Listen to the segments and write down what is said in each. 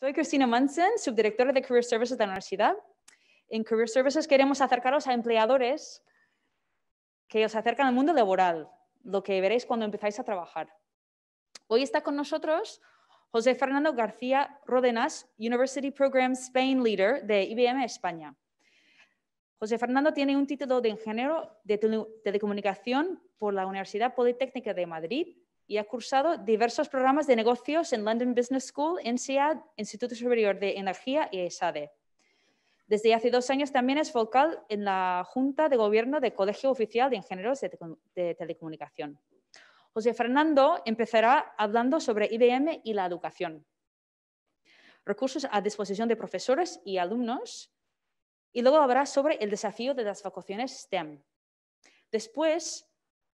Soy Cristina Manson, subdirectora de Career Services de la universidad. En Career Services queremos acercaros a empleadores que os acercan al mundo laboral, lo que veréis cuando empezáis a trabajar. Hoy está con nosotros José Fernando García Rodenas, University Program Spain Leader de IBM España. José Fernando tiene un título de ingeniero de telecomunicación por la Universidad Politécnica de Madrid y ha cursado diversos programas de negocios en London Business School, INSEAD, Instituto Superior de Energía y ESADE. E. Desde hace dos años también es vocal en la Junta de Gobierno del Colegio Oficial de Ingenieros de, Telecomunicación. José Fernando empezará hablando sobre IBM y la educación. Recursos a disposición de profesores y alumnos. Y luego hablará sobre el desafío de las vacaciones STEM. Después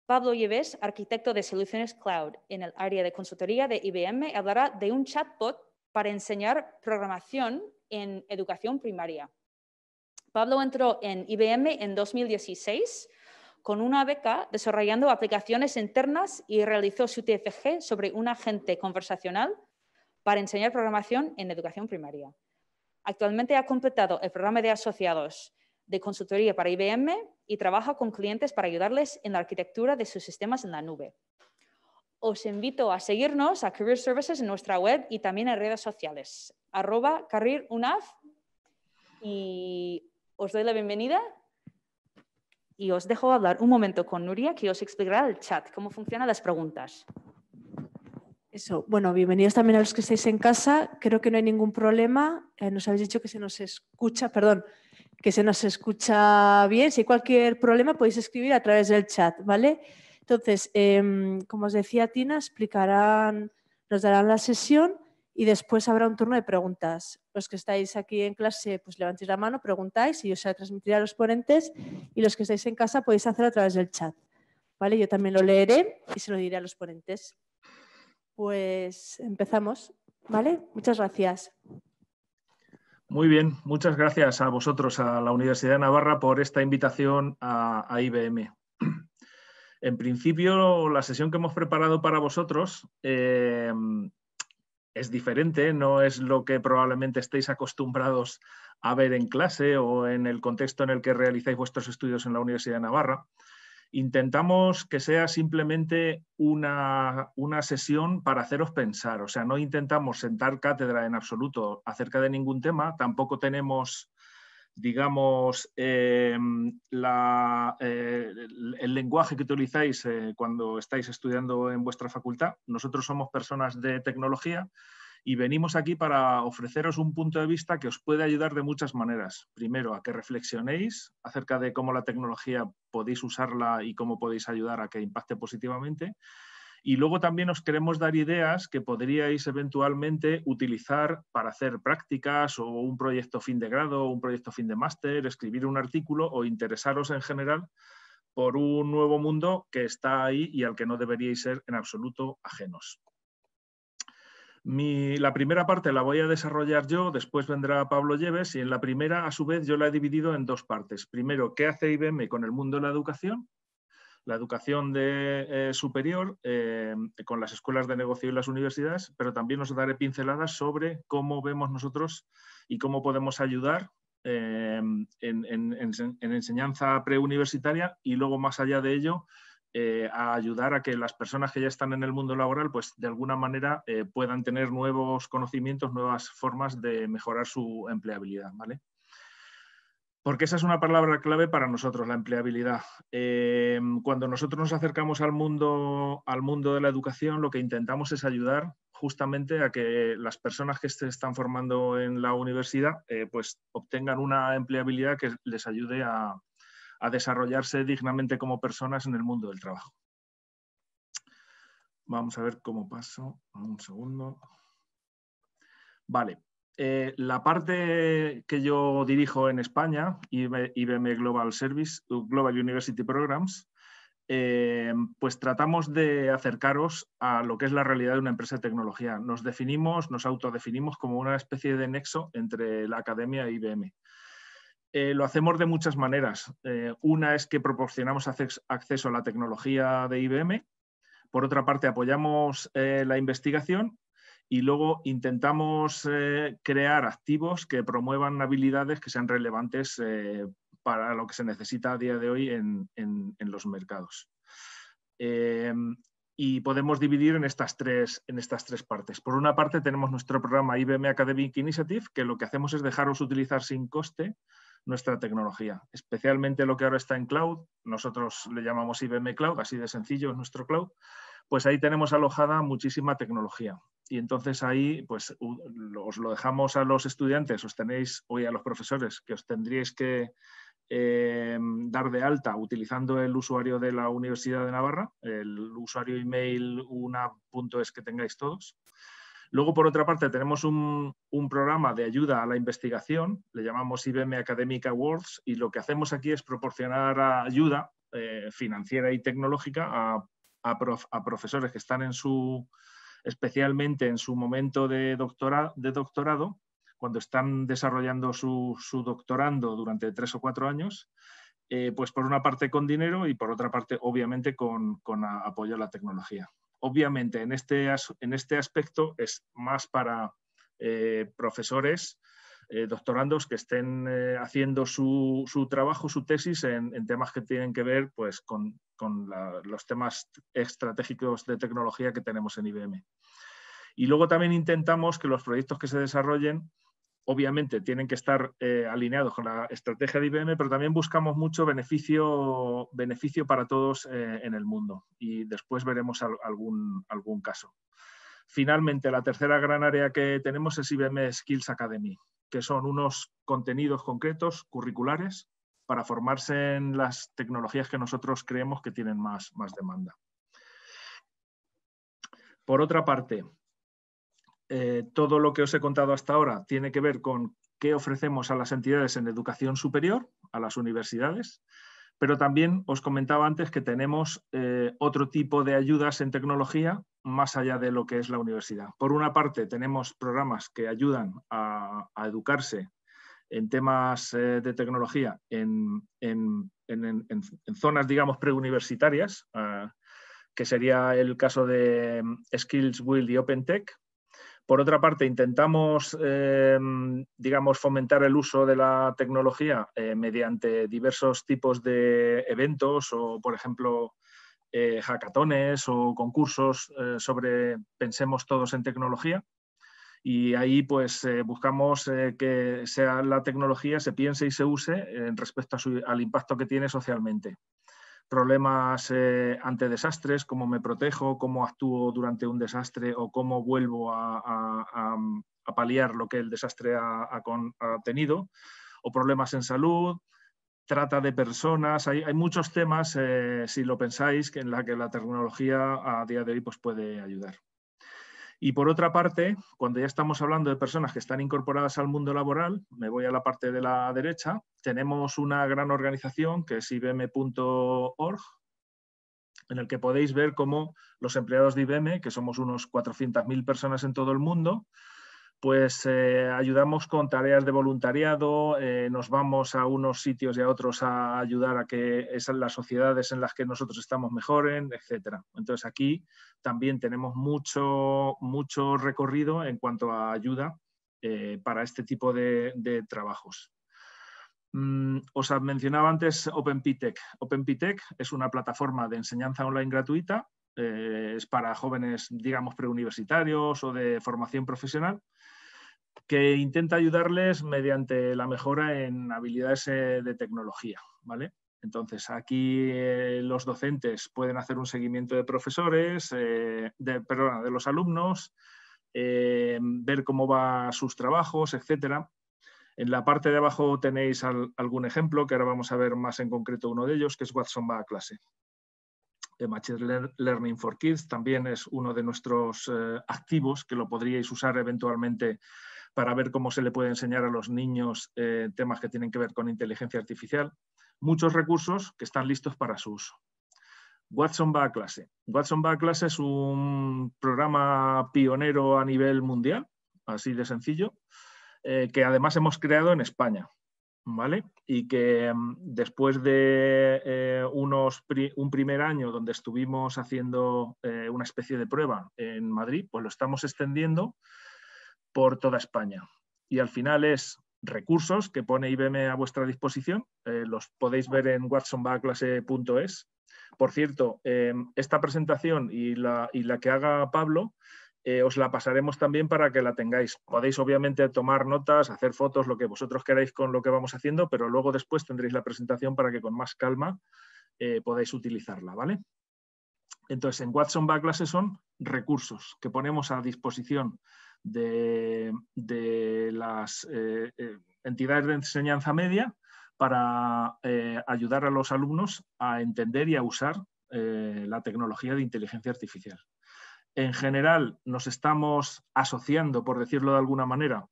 Pablo Lleves, arquitecto de soluciones cloud en el área de consultoría de IBM, hablará de un chatbot para enseñar programación en educación primaria. Pablo entró en IBM en 2016 con una beca desarrollando aplicaciones internas y realizó su TFG sobre un agente conversacional para enseñar programación en educación primaria. Actualmente ha completado el programa de asociados de consultoría para IBM y trabaja con clientes para ayudarles en la arquitectura de sus sistemas en la nube. Os invito a seguirnos a Career Services en nuestra web y también en redes sociales, arroba careerunaf. Y os doy la bienvenida y os dejo hablar un momento con Nuria, que os explicará el chat, cómo funcionan las preguntas. Eso, bueno, bienvenidos también a los que estáis en casa. Creo que no hay ningún problema. Eh, nos habéis dicho que se nos escucha, perdón, que se nos escucha bien. Si hay cualquier problema podéis escribir a través del chat, ¿vale? Entonces, em, como os decía Tina, explicarán, nos darán la sesión y después habrá un turno de preguntas. Los que estáis aquí en clase, pues levantéis la mano, preguntáis y yo se la transmitiré a los ponentes y los que estáis en casa podéis hacerlo a través del chat. ¿Vale? Yo también lo leeré y se lo diré a los ponentes. Pues empezamos, ¿vale? Muchas gracias. Muy bien, muchas gracias a vosotros, a la Universidad de Navarra, por esta invitación a, IBM. En principio, la sesión que hemos preparado para vosotros eh, es diferente, no es lo que probablemente estéis acostumbrados a ver en clase o en el contexto en el que realizáis vuestros estudios en la Universidad de Navarra intentamos que sea simplemente una, sesión para haceros pensar. O sea, no intentamos sentar cátedra en absoluto acerca de ningún tema, tampoco tenemos digamos, eh, eh, el, lenguaje que utilizáis eh, cuando estáis estudiando en vuestra facultad. Nosotros somos personas de tecnología, y venimos aquí para ofreceros un punto de vista que os puede ayudar de muchas maneras. Primero, a que reflexionéis acerca de cómo la tecnología podéis usarla y cómo podéis ayudar a que impacte positivamente. Y luego también os queremos dar ideas que podríais eventualmente utilizar para hacer prácticas o un proyecto fin de grado, un proyecto fin de máster, escribir un artículo o interesaros en general por un nuevo mundo que está ahí y al que no deberíais ser en absoluto ajenos la primera parte la voy a desarrollar yo, después vendrá Pablo Lleves y en la primera, a su vez, yo la he dividido en dos partes. Primero, ¿qué hace IBM con el mundo de la educación? La educación de, eh, superior eh, con las escuelas de negocio y las universidades, pero también os daré pinceladas sobre cómo vemos nosotros y cómo podemos ayudar eh, en enseñanza preuniversitaria y luego más allá de ello eh, a ayudar a que las personas que ya están en el mundo laboral, pues de alguna manera eh, puedan tener nuevos conocimientos, nuevas formas de mejorar su empleabilidad, ¿vale? Porque esa es una palabra clave para nosotros, la empleabilidad. Eh, cuando nosotros nos acercamos al mundo, al mundo de la educación, lo que intentamos es ayudar justamente a que las personas que se están formando en la universidad pues obtengan una empleabilidad que les ayude a, a desarrollarse dignamente como personas en el mundo del trabajo. Vamos a ver cómo paso. Un segundo. Vale. Eh, la parte que yo dirijo en España, IBM Global Service, uh, Global University Programs, eh, pues tratamos de acercaros a lo que es la realidad de una empresa de tecnología. Nos definimos, nos autodefinimos como una especie de nexo entre la academia e IBM. Eh, lo hacemos de muchas maneras. Eh, una es que proporcionamos acceso a la tecnología de IBM. Por otra parte, apoyamos eh, la investigación y luego intentamos crear activos que promuevan habilidades que sean relevantes para lo que se necesita a día de hoy en, los mercados. Em, y podemos dividir en estas, tres, en estas tres partes. Por una parte, tenemos nuestro programa IBM Academic Initiative, que lo que hacemos es dejaros utilizar sin coste nuestra tecnología, especialmente lo que ahora está en cloud, nosotros le llamamos IBM Cloud, así de sencillo es nuestro cloud, pues ahí tenemos alojada muchísima tecnología. Y entonces ahí, pues os lo dejamos a los estudiantes, os tenéis, hoy a los profesores, que os tendríais que eh, dar de alta utilizando el usuario de la Universidad de Navarra, el usuario email una.es que tengáis todos. Luego, por otra parte, tenemos un, programa de ayuda a la investigación, le llamamos IBM Academic Awards, y lo que hacemos aquí es proporcionar ayuda eh, financiera y tecnológica a, profesores que están en su, especialmente en su momento de, de doctorado, cuando están desarrollando su, doctorando durante tres o cuatro años, eh, pues por una parte con dinero y por otra parte, obviamente, con, apoyo a la tecnología obviamente este en este, aspecto es más para eh, profesores, eh, doctorandos que estén eh, haciendo su, trabajo, su tesis en, temas que tienen que ver pues, con, los temas estratégicos de tecnología que tenemos en IBM. Y luego también intentamos que los proyectos que se desarrollen obviamente tienen que estar eh, alineados con la estrategia de IBM, pero también buscamos mucho beneficio, beneficio para todos eh, en el mundo y después veremos algún, algún caso. Finalmente, la tercera gran área que tenemos es IBM Skills Academy, que son unos contenidos concretos, curriculares, para formarse en las tecnologías que nosotros creemos que tienen más demanda. Por otra parte, eh, todo lo que os he contado hasta ahora tiene que ver con qué ofrecemos a las entidades en educación superior, a las universidades, pero también os comentaba antes que tenemos eh, otro tipo de ayudas en tecnología más allá de lo que es la universidad. Por una parte, tenemos programas que ayudan a, educarse en temas eh, de tecnología en, zonas, digamos, preuniversitarias, que sería el caso de mm, Skills Build y OpenTech, por otra parte, intentamos, em, digamos, fomentar el uso de la tecnología eh, mediante diversos tipos de eventos o, por ejemplo, eh, hackatones o concursos eh, sobre Pensemos Todos en Tecnología. Y ahí pues eh, buscamos que sea la tecnología se piense y se use respecto al impacto que tiene socialmente problemas eh, ante desastres, cómo me protejo, cómo actúo durante un desastre o cómo vuelvo a, paliar lo que el desastre ha, tenido, o problemas en salud, trata de personas. Hay, muchos temas, eh, si lo pensáis, que en la que la tecnología a día de hoy pues, puede ayudar. Y por otra parte, cuando ya estamos hablando de personas que están incorporadas al mundo laboral, me voy a la parte de la derecha, tenemos una gran organización que es ibm.org, en el que podéis ver cómo los empleados de IBM, que somos unos 400.000 personas en todo el mundo, pues eh, ayudamos con tareas de voluntariado, eh, nos vamos a unos sitios y a otros a ayudar a que esas las sociedades en las que nosotros estamos mejoren, etcétera. Entonces aquí también tenemos mucho, recorrido en cuanto a ayuda eh, para este tipo de, trabajos. Mm, os mencionaba antes OpenPTEC. OpenPTEC es una plataforma de enseñanza online gratuita, es para jóvenes, digamos, preuniversitarios o de formación profesional que intenta ayudarles mediante la mejora en habilidades eh, de tecnología, ¿vale? Entonces, aquí eh, los docentes pueden hacer un seguimiento de profesores, eh, de, de los alumnos, ver cómo van sus trabajos, etc. En la parte de abajo tenéis algún ejemplo, que ahora vamos a ver más en concreto uno de ellos, que es Watson va a clase. Machine Learning for Kids también es uno de nuestros activos que lo podríais usar eventualmente para ver cómo se le puede enseñar a los niños eh, temas que tienen que ver con inteligencia artificial. Muchos recursos que están listos para su uso. Watson va a clase. Watson va a clase es un programa pionero a nivel mundial, así de sencillo, eh, que además hemos creado en España. ¿Vale? Y que mm, después de eh, unos un primer año donde estuvimos haciendo una especie de prueba en Madrid, pues lo estamos extendiendo por toda España. Y al final es recursos que pone IBM a vuestra disposición. Eh, los podéis ver en WatsonbaClase.es. Por cierto, em, esta presentación y la, la, que haga Pablo eh, os la pasaremos también para que la tengáis. Podéis obviamente tomar notas, hacer fotos, lo que vosotros queráis con lo que vamos haciendo, pero luego después tendréis la presentación para que con más calma eh, podáis utilizarla, ¿vale? Entonces, en Watson son recursos que ponemos a disposición de, las eh, eh, entidades de enseñanza media para eh, ayudar a los alumnos a entender y a usar la tecnología de inteligencia artificial. En general, nos estamos asociando, por decirlo de alguna manera,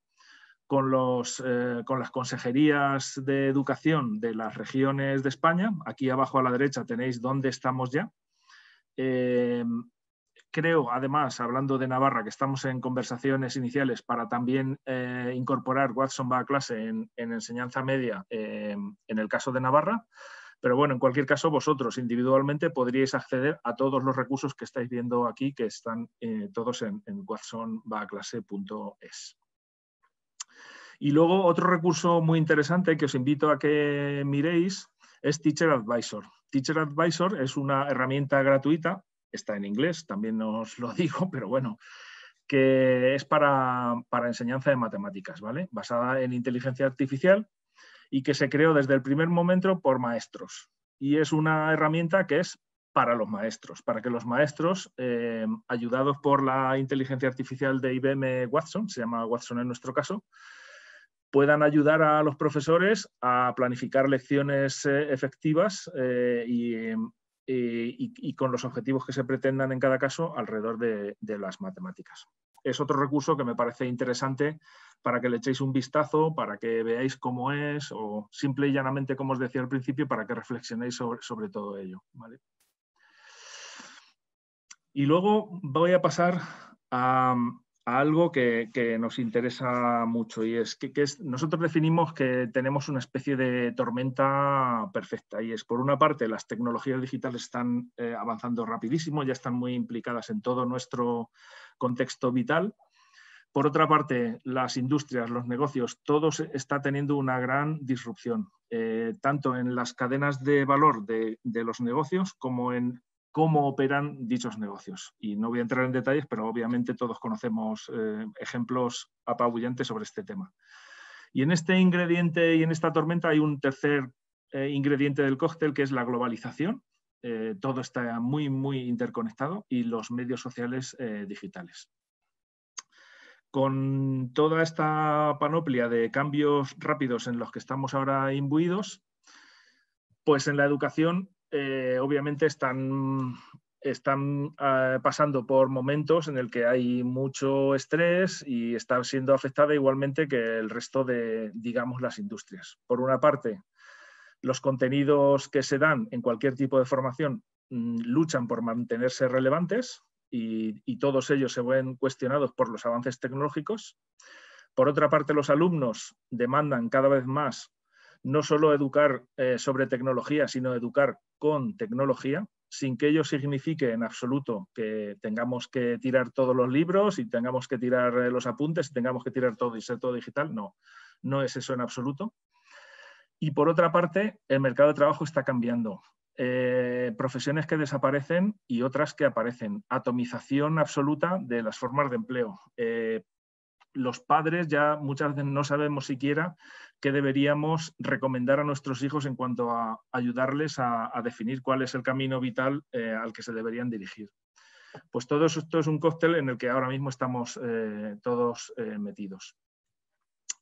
con, los, con, las consejerías de educación de las regiones de España. Aquí abajo a la derecha tenéis dónde estamos ya. Creo, además, hablando de Navarra, que estamos en conversaciones iniciales para también eh, incorporar Watson va a clase en, enseñanza media eh, en el caso de Navarra. Pero bueno, en cualquier caso, vosotros individualmente podríais acceder a todos los recursos que estáis viendo aquí, que están eh, todos en, en watsonvaclase.es. Y luego otro recurso muy interesante que os invito a que miréis es Teacher Advisor. Teacher Advisor es una herramienta gratuita está en inglés, también os lo digo, pero bueno, que es para, para enseñanza de matemáticas, ¿vale? Basada en inteligencia artificial y que se creó desde el primer momento por maestros. Y es una herramienta que es para los maestros, para que los maestros, eh, ayudados por la inteligencia artificial de IBM Watson, se llama Watson en nuestro caso, puedan ayudar a los profesores a planificar lecciones eh, efectivas eh, y eh, y, con los objetivos que se pretendan en cada caso alrededor de, las matemáticas. Es otro recurso que me parece interesante para que le echéis un vistazo, para que veáis cómo es o simple y llanamente, como os decía al principio, para que reflexionéis sobre, todo ello. Y luego voy a pasar a, algo que, nos interesa mucho y es que, nosotros definimos que tenemos una especie de tormenta perfecta y es por una parte las tecnologías digitales están eh, avanzando rapidísimo, ya están muy implicadas en todo nuestro contexto vital. Por otra parte, las industrias, los negocios, todo está teniendo una gran disrupción, eh, tanto en las cadenas de valor de los negocios como en cómo operan dichos negocios. Y no voy a entrar en detalles, pero obviamente todos conocemos eh, ejemplos apabullantes sobre este tema. Y en este ingrediente y en esta tormenta hay un tercer eh, ingrediente del cóctel que es la globalización. Eh, todo está muy, muy interconectado y los medios sociales digitales. Con toda esta panoplia de cambios rápidos en los que estamos ahora imbuidos, pues en la educación eh, obviamente están, están eh, pasando por momentos en el que hay mucho estrés y están siendo afectada igualmente que el resto de, digamos, las industrias. Por una parte, los contenidos que se dan en cualquier tipo de formación mm, luchan por mantenerse relevantes y, todos ellos se ven cuestionados por los avances tecnológicos. Por otra parte, los alumnos demandan cada vez más no solo educar eh, sobre tecnología, sino educar con tecnología, sin que ello signifique en absoluto que tengamos que tirar todos los libros y tengamos que tirar eh, los apuntes y tengamos que tirar todo y ser todo digital. No, no es eso en absoluto. Y por otra parte, el mercado de trabajo está cambiando. Eh, profesiones que desaparecen y otras que aparecen. Atomización absoluta de las formas de empleo los padres ya muchas veces no sabemos siquiera qué deberíamos recomendar a nuestros hijos en cuanto a ayudarles a, definir cuál es el camino vital eh, al que se deberían dirigir. Pues todo esto es un cóctel en el que ahora mismo estamos eh, todos eh, metidos.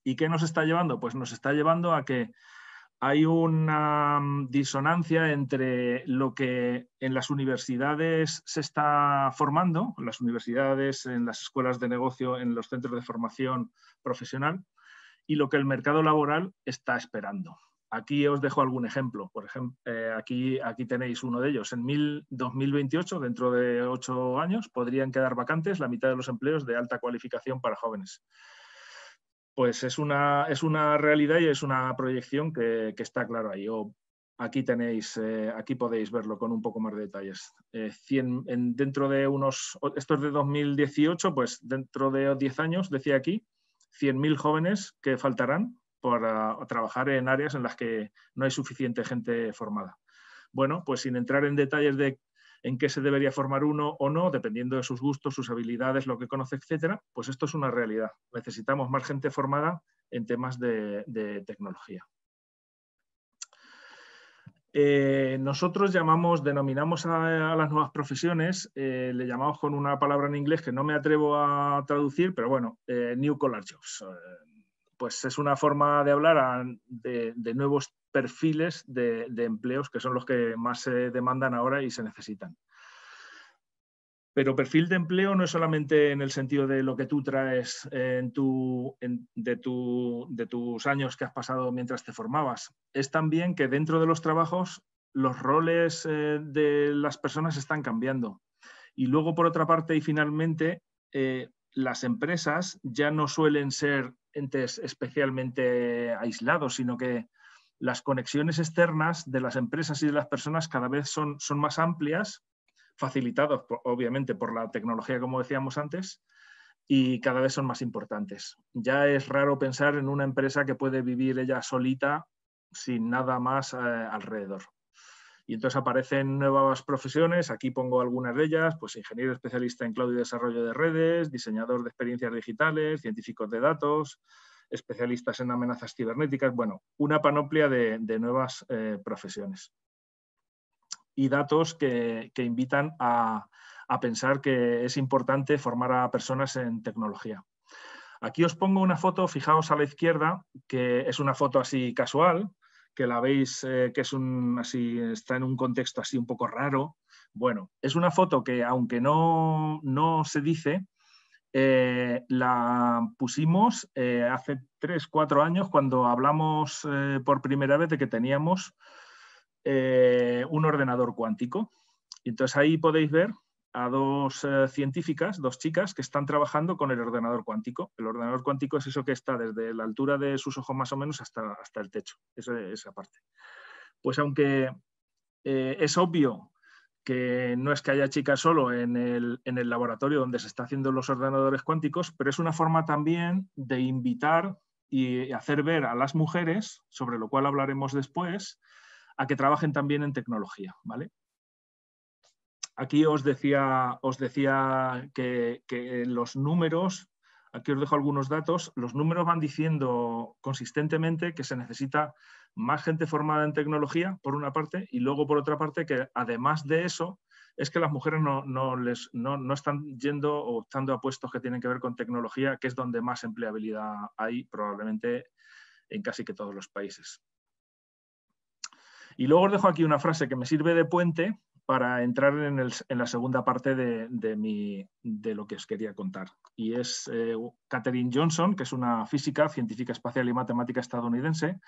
¿Y qué nos está llevando? Pues nos está llevando a que hay una mm, disonancia entre lo que en las universidades se está formando, en las universidades, en las escuelas de negocio, en los centros de formación profesional, y lo que el mercado laboral está esperando. Aquí os dejo algún ejemplo. Por ejemplo, eh, aquí, aquí tenéis uno de ellos. En 2028, dentro de ocho años, podrían quedar vacantes la mitad de los empleos de alta cualificación para jóvenes pues es una, es una realidad y es una proyección que, está claro ahí. aquí tenéis, eh, aquí podéis verlo con un poco más de detalles. Eh, en, dentro de unos, esto es de 2018, pues dentro de 10 años, decía aquí, 100.000 jóvenes que faltarán para ah, trabajar en áreas en las que no hay suficiente gente formada. Bueno, pues sin entrar en detalles de en qué se debería formar uno o no, dependiendo de sus gustos, sus habilidades, lo que conoce, etcétera, pues esto es una realidad. Necesitamos más gente formada en temas de, tecnología. Eh, nosotros llamamos, denominamos a, las nuevas profesiones, eh, le llamamos con una palabra en inglés que no me atrevo a traducir, pero bueno, eh, New Collar Jobs pues es una forma de hablar de, nuevos perfiles de, empleos que son los que más se demandan ahora y se necesitan. Pero perfil de empleo no es solamente en el sentido de lo que tú traes en tu, de, tus años que has pasado mientras te formabas, es también que dentro de los trabajos los roles eh, de las personas están cambiando. Y luego, por otra parte, y finalmente, eh, las empresas ya no suelen ser entes especialmente aislados, sino que las conexiones externas de las empresas y de las personas cada vez son, más amplias, facilitadas obviamente por la tecnología, como decíamos antes, y cada vez son más importantes. Ya es raro pensar en una empresa que puede vivir ella solita sin nada más eh, alrededor. Y entonces aparecen nuevas profesiones, aquí pongo algunas de ellas, pues ingeniero especialista en cloud y desarrollo de redes, diseñador de experiencias digitales, científicos de datos, especialistas en amenazas cibernéticas, bueno, una panoplia de, nuevas eh, profesiones y datos que, invitan a, a, pensar que es importante formar a personas en tecnología. Aquí os pongo una foto, fijaos a la izquierda, que es una foto así casual, que la veis eh, que es un, así, está en un contexto así un poco raro. Bueno, es una foto que aunque no, no se dice, eh, la pusimos eh, hace 3, 4 años cuando hablamos por primera vez de que teníamos un ordenador cuántico. Entonces ahí podéis ver a dos eh, científicas, dos chicas, que están trabajando con el ordenador cuántico. El ordenador cuántico es eso que está desde la altura de sus ojos más o menos hasta, hasta el techo, eso, esa parte. Pues aunque eh, es obvio que no es que haya chicas solo en el, en el laboratorio donde se están haciendo los ordenadores cuánticos, pero es una forma también de invitar y hacer ver a las mujeres, sobre lo cual hablaremos después, a que trabajen también en tecnología, ¿vale? Aquí os decía, os decía que, los números, aquí os dejo algunos datos, los números van diciendo consistentemente que se necesita más gente formada en tecnología, por una parte, y luego por otra parte que además de eso, es que las mujeres no, no no, están yendo o optando a puestos que tienen que ver con tecnología, que es donde más empleabilidad hay probablemente en casi que todos los países. Y luego os dejo aquí una frase que me sirve de puente para entrar en, la segunda parte de, de, lo que os quería contar. Y es Catherine eh, Johnson, que es una física, científica espacial y matemática estadounidense.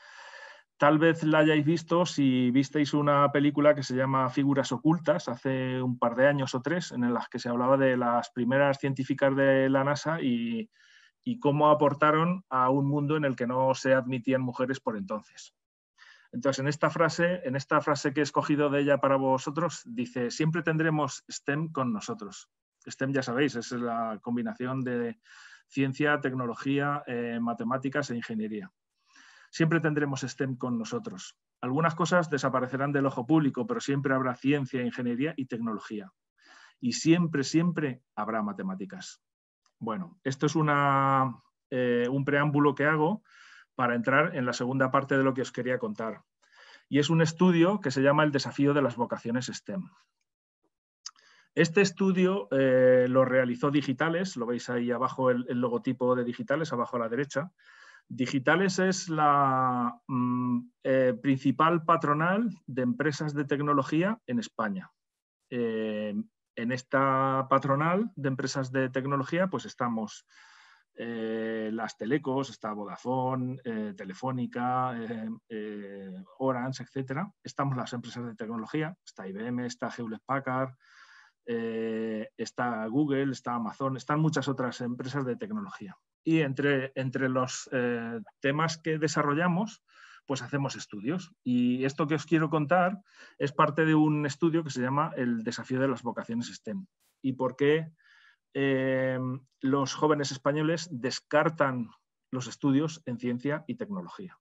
Tal vez la hayáis visto si visteis una película que se llama Figuras Ocultas hace un par de años o tres, en las que se hablaba de las primeras científicas de la NASA y cómo aportaron a un mundo en el que no se admitían mujeres por entonces. Entonces, en esta frase, en esta frase que he escogido de ella para vosotros, dice, siempre tendremos STEM con nosotros. STEM, ya sabéis, es la combinación de ciencia, tecnología, eh, matemáticas e ingeniería. Siempre tendremos STEM con nosotros. Algunas cosas desaparecerán del ojo público, pero siempre habrá ciencia, ingeniería y tecnología. Y siempre, siempre habrá matemáticas. Bueno, esto es eh, un preámbulo que hago para entrar en la segunda parte de lo que os quería contar. Y es un estudio que se llama El desafío de las vocaciones STEM. Este estudio eh, lo realizó Digitales, lo veis ahí abajo el, logotipo de Digitales, abajo a la derecha. Digitales es la mm, eh, principal patronal de empresas de tecnología en España. Eh, en esta patronal de empresas de tecnología pues estamos eh, las telecos, está Vodafone, eh, Telefónica, eh, Orange, etc. Estamos las empresas de tecnología, está IBM, está Hewlett Packard, está Google, está Amazon, están muchas otras empresas de tecnología. Y entre, entre los temas que desarrollamos, pues hacemos estudios. Y esto que os quiero contar es parte de un estudio que se llama El desafío de las vocaciones STEM. ¿Y por qué eh, los jóvenes españoles descartan los estudios en ciencia y tecnología.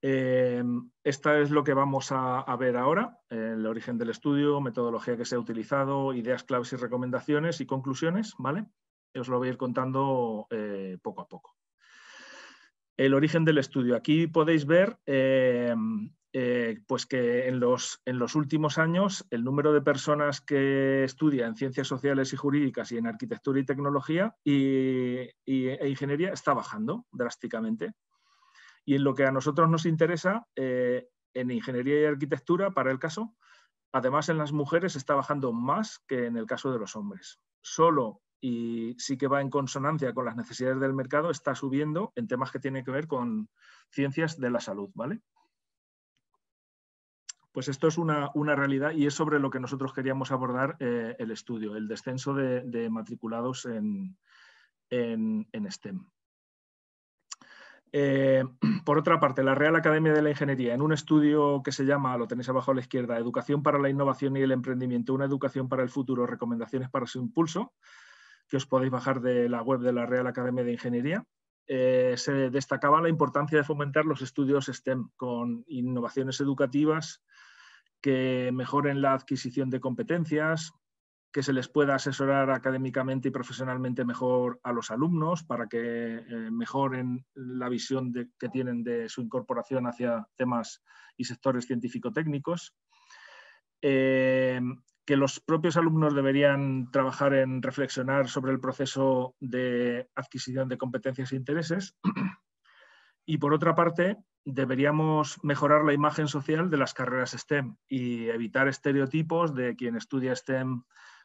Eh, esta es lo que vamos a, ver ahora, el origen del estudio, metodología que se ha utilizado, ideas claves y recomendaciones y conclusiones, ¿vale? Os lo voy a ir contando eh, poco a poco. El origen del estudio. Aquí podéis ver pues que en los, últimos años el número de personas que estudia en ciencias sociales y jurídicas y en arquitectura y tecnología y, e ingeniería está bajando drásticamente. Y en lo que a nosotros nos interesa, eh, en ingeniería y arquitectura, para el caso, además en las mujeres está bajando más que en el caso de los hombres. Solo y sí que va en consonancia con las necesidades del mercado, está subiendo en temas que tienen que ver con ciencias de la salud, ¿vale? Pues esto es una, realidad y es sobre lo que nosotros queríamos abordar eh, el estudio, el descenso de, matriculados en, en, STEM. Eh, por otra parte, la Real Academia de la Ingeniería, en un estudio que se llama, lo tenéis abajo a la izquierda, Educación para la Innovación y el Emprendimiento, una educación para el futuro, recomendaciones para su impulso, que os podéis bajar de la web de la Real Academia de Ingeniería, eh, se destacaba la importancia de fomentar los estudios STEM con innovaciones educativas que mejoren la adquisición de competencias, que se les pueda asesorar académicamente y profesionalmente mejor a los alumnos para que eh, mejoren la visión que tienen de su incorporación hacia temas y sectores científico-técnicos. Eh, que los propios alumnos deberían trabajar en reflexionar sobre el proceso de adquisición de competencias e intereses. Y por otra parte, deberíamos mejorar la imagen social de las carreras STEM y evitar estereotipos de quien estudia STEM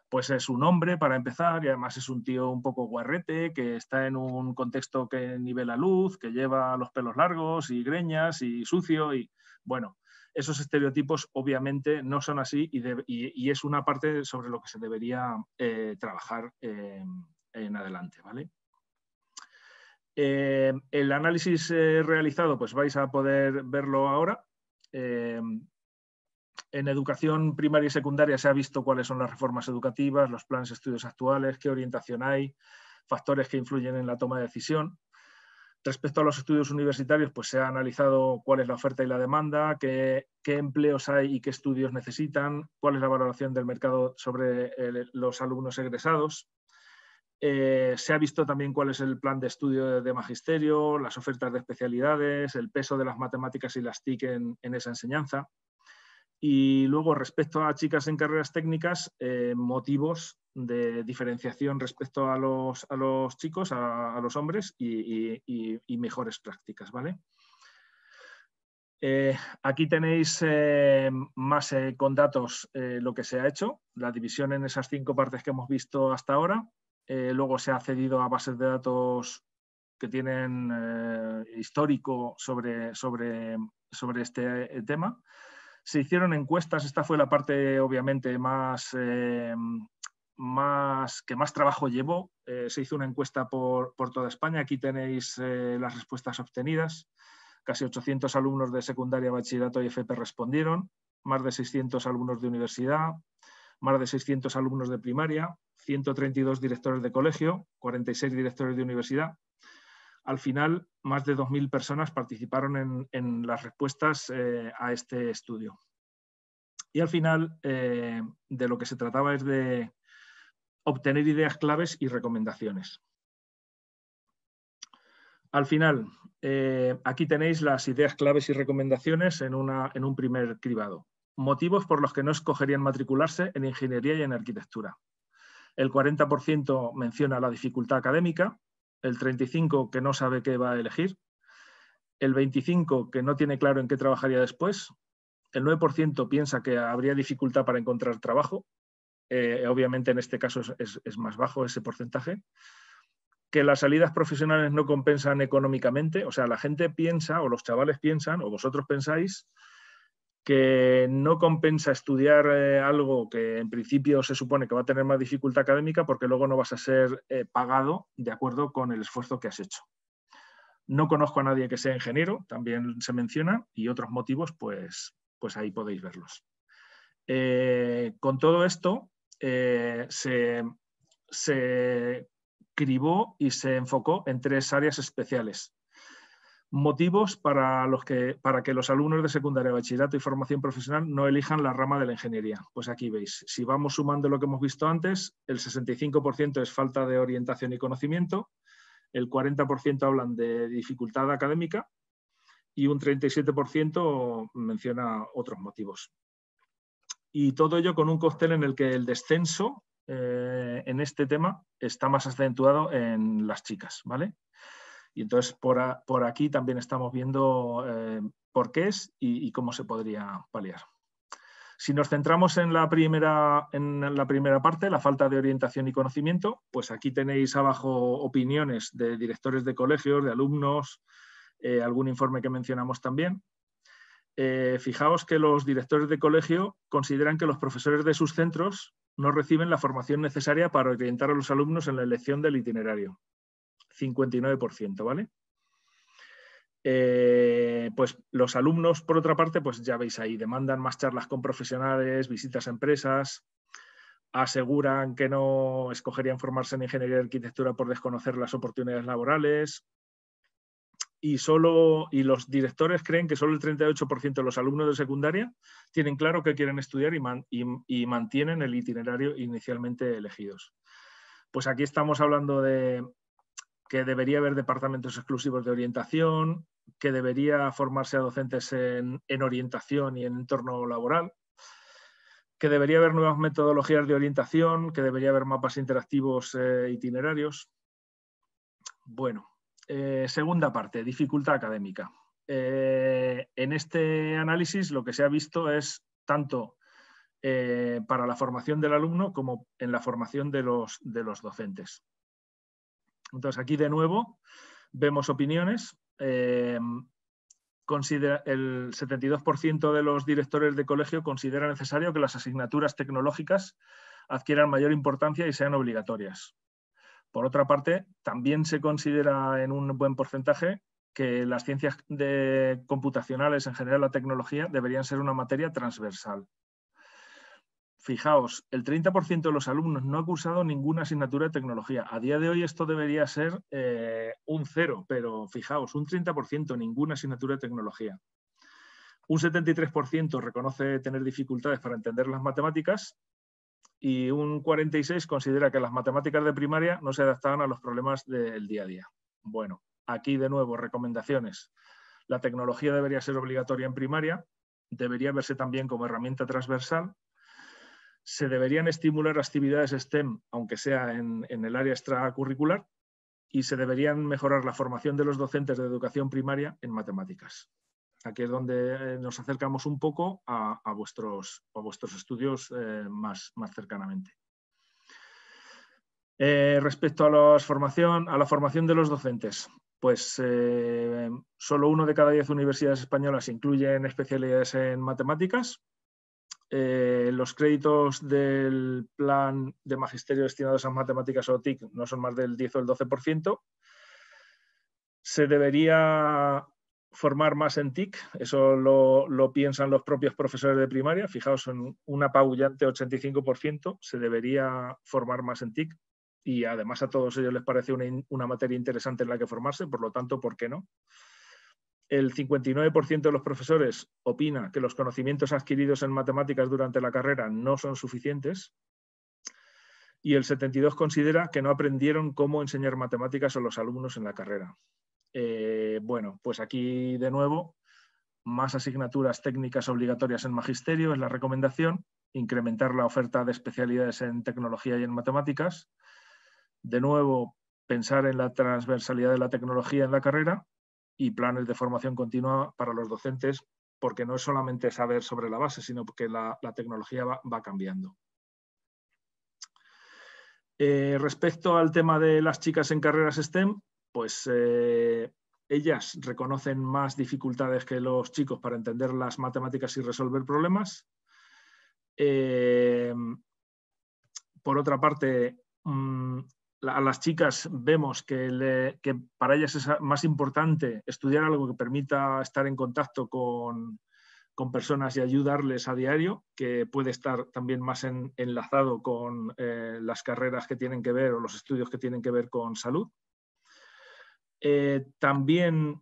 pues es un hombre para empezar y además es un tío un poco guarrete que está en un contexto que nivela luz, que lleva los pelos largos y greñas y sucio y bueno, esos estereotipos obviamente no son así y, es una parte sobre lo que se debería eh, trabajar eh, en adelante. ¿vale? Eh, el análisis realizado pues vais a poder verlo ahora. En educación primaria y secundaria se ha visto cuáles son las reformas educativas, los planes de estudios actuales, qué orientación hay, factores que influyen en la toma de decisión. Respecto a los estudios universitarios, pues se ha analizado cuál es la oferta y la demanda, qué, empleos hay y qué estudios necesitan, cuál es la valoración del mercado sobre eh, los alumnos egresados. Eh, se ha visto también cuál es el plan de estudio de, magisterio, las ofertas de especialidades, el peso de las matemáticas y las TIC en esa enseñanza. Y luego, respecto a chicas en carreras técnicas, eh, motivos de diferenciación respecto a los, chicos, a, los hombres y, mejores prácticas, ¿vale? Eh, aquí tenéis eh, más con datos lo que se ha hecho, la división en esas cinco partes que hemos visto hasta ahora. luego se ha accedido a bases de datos que tienen histórico sobre, sobre, sobre este tema. Se hicieron encuestas, esta fue la parte obviamente más, eh, que más trabajo llevó. Eh, se hizo una encuesta por, toda España, aquí tenéis eh, las respuestas obtenidas. Casi 800 alumnos de secundaria, bachillerato y FP respondieron, más de 600 alumnos de universidad, más de 600 alumnos de primaria, 132 directores de colegio, 46 directores de universidad, al final, más de 2.000 personas participaron en, las respuestas eh, a este estudio. Y al final, eh, de lo que se trataba es de obtener ideas claves y recomendaciones. Al final, eh, aquí tenéis las ideas claves y recomendaciones en, en un primer cribado. Motivos por los que no escogerían matricularse en ingeniería y en arquitectura. El 40% menciona la dificultad académica, el 35 que no sabe qué va a elegir, el 25 que no tiene claro en qué trabajaría después, el 9% piensa que habría dificultad para encontrar trabajo, eh, obviamente en este caso es, es, más bajo ese porcentaje, que las salidas profesionales no compensan económicamente, o sea, la gente piensa o los chavales piensan o vosotros pensáis que no compensa estudiar eh, algo que en principio se supone que va a tener más dificultad académica porque luego no vas a ser eh, pagado de acuerdo con el esfuerzo que has hecho. No conozco a nadie que sea ingeniero, también se menciona, y otros motivos, pues, pues ahí podéis verlos. Eh, con todo esto, se, se cribó y se enfocó en tres áreas especiales motivos para, los que, para que los alumnos de secundaria, bachillerato y formación profesional no elijan la rama de la ingeniería. Pues aquí veis, si vamos sumando lo que hemos visto antes, el 65% es falta de orientación y conocimiento, el 40% hablan de dificultad académica y un 37% menciona otros motivos. Y todo ello con un cóctel en el que el descenso eh, en este tema está más acentuado en las chicas, ¿vale? Y entonces por, aquí también estamos viendo eh, por qué es y, cómo se podría paliar. Si nos centramos en la, primera, en la primera parte, la falta de orientación y conocimiento, pues aquí tenéis abajo opiniones de directores de colegios, de alumnos, eh, algún informe que mencionamos también. Eh, fijaos que los directores de colegio consideran que los profesores de sus centros no reciben la formación necesaria para orientar a los alumnos en la elección del itinerario. 59%, ¿vale? Eh, pues los alumnos, por otra parte, pues ya veis ahí, demandan más charlas con profesionales, visitas a empresas, aseguran que no escogerían formarse en ingeniería y arquitectura por desconocer las oportunidades laborales. Y, solo, y los directores creen que solo el 38% de los alumnos de secundaria tienen claro que quieren estudiar y mantienen el itinerario inicialmente elegidos. Pues aquí estamos hablando de, que debería haber departamentos exclusivos de orientación, que debería formarse a docentes en, orientación y en entorno laboral, que debería haber nuevas metodologías de orientación, que debería haber mapas interactivos eh, itinerarios. Bueno, eh, segunda parte, dificultad académica. Eh, en este análisis lo que se ha visto es tanto para la formación del alumno como en la formación de los docentes. Entonces, aquí de nuevo vemos opiniones. Eh, considera, el 72% de los directores de colegio considera necesario que las asignaturas tecnológicas adquieran mayor importancia y sean obligatorias. Por otra parte, también se considera en un buen porcentaje que las ciencias computacionales, en general la tecnología, deberían ser una materia transversal fijaos, el 30% de los alumnos no ha cursado ninguna asignatura de tecnología. A día de hoy esto debería ser eh, un cero, pero fijaos, un 30% ninguna asignatura de tecnología. Un 73% reconoce tener dificultades para entender las matemáticas y un 46% considera que las matemáticas de primaria no se adaptaban a los problemas del día a día. Bueno, aquí de nuevo, recomendaciones. La tecnología debería ser obligatoria en primaria, debería verse también como herramienta transversal se deberían estimular actividades STEM, aunque sea en, el área extracurricular, y se deberían mejorar la formación de los docentes de educación primaria en matemáticas. Aquí es donde eh, nos acercamos un poco a, vuestros, vuestros, estudios eh, más, cercanamente. Eh, respecto a, formación, a la formación de los docentes, pues solo uno de cada diez universidades españolas incluyen especialidades en matemáticas, eh, los créditos del plan de magisterio destinados a matemáticas o TIC no son más del 10 o el 12%. Se debería formar más en TIC, eso lo, piensan los propios profesores de primaria. Fijaos, en un apabullante 85% se debería formar más en TIC y además a todos ellos les parece una materia interesante en la que formarse, por lo tanto, ¿por qué no? el 59% de los profesores opina que los conocimientos adquiridos en matemáticas durante la carrera no son suficientes y el 72% considera que no aprendieron cómo enseñar matemáticas a los alumnos en la carrera. Eh, bueno, pues aquí de nuevo, más asignaturas técnicas obligatorias en magisterio es la recomendación, incrementar la oferta de especialidades en tecnología y en matemáticas, de nuevo, pensar en la transversalidad de la tecnología en la carrera y planes de formación continua para los docentes, porque no es solamente saber sobre la base, sino que la, tecnología va, cambiando. Eh, respecto al tema de las chicas en carreras STEM, pues eh, ellas reconocen más dificultades que los chicos para entender las matemáticas y resolver problemas. Eh, por otra parte, mm, a las chicas vemos que, para ellas es más importante estudiar algo que permita estar en contacto con, personas y ayudarles a diario, que puede estar también más enlazado con eh, las carreras que tienen que ver o los estudios que tienen que ver con salud. Eh, también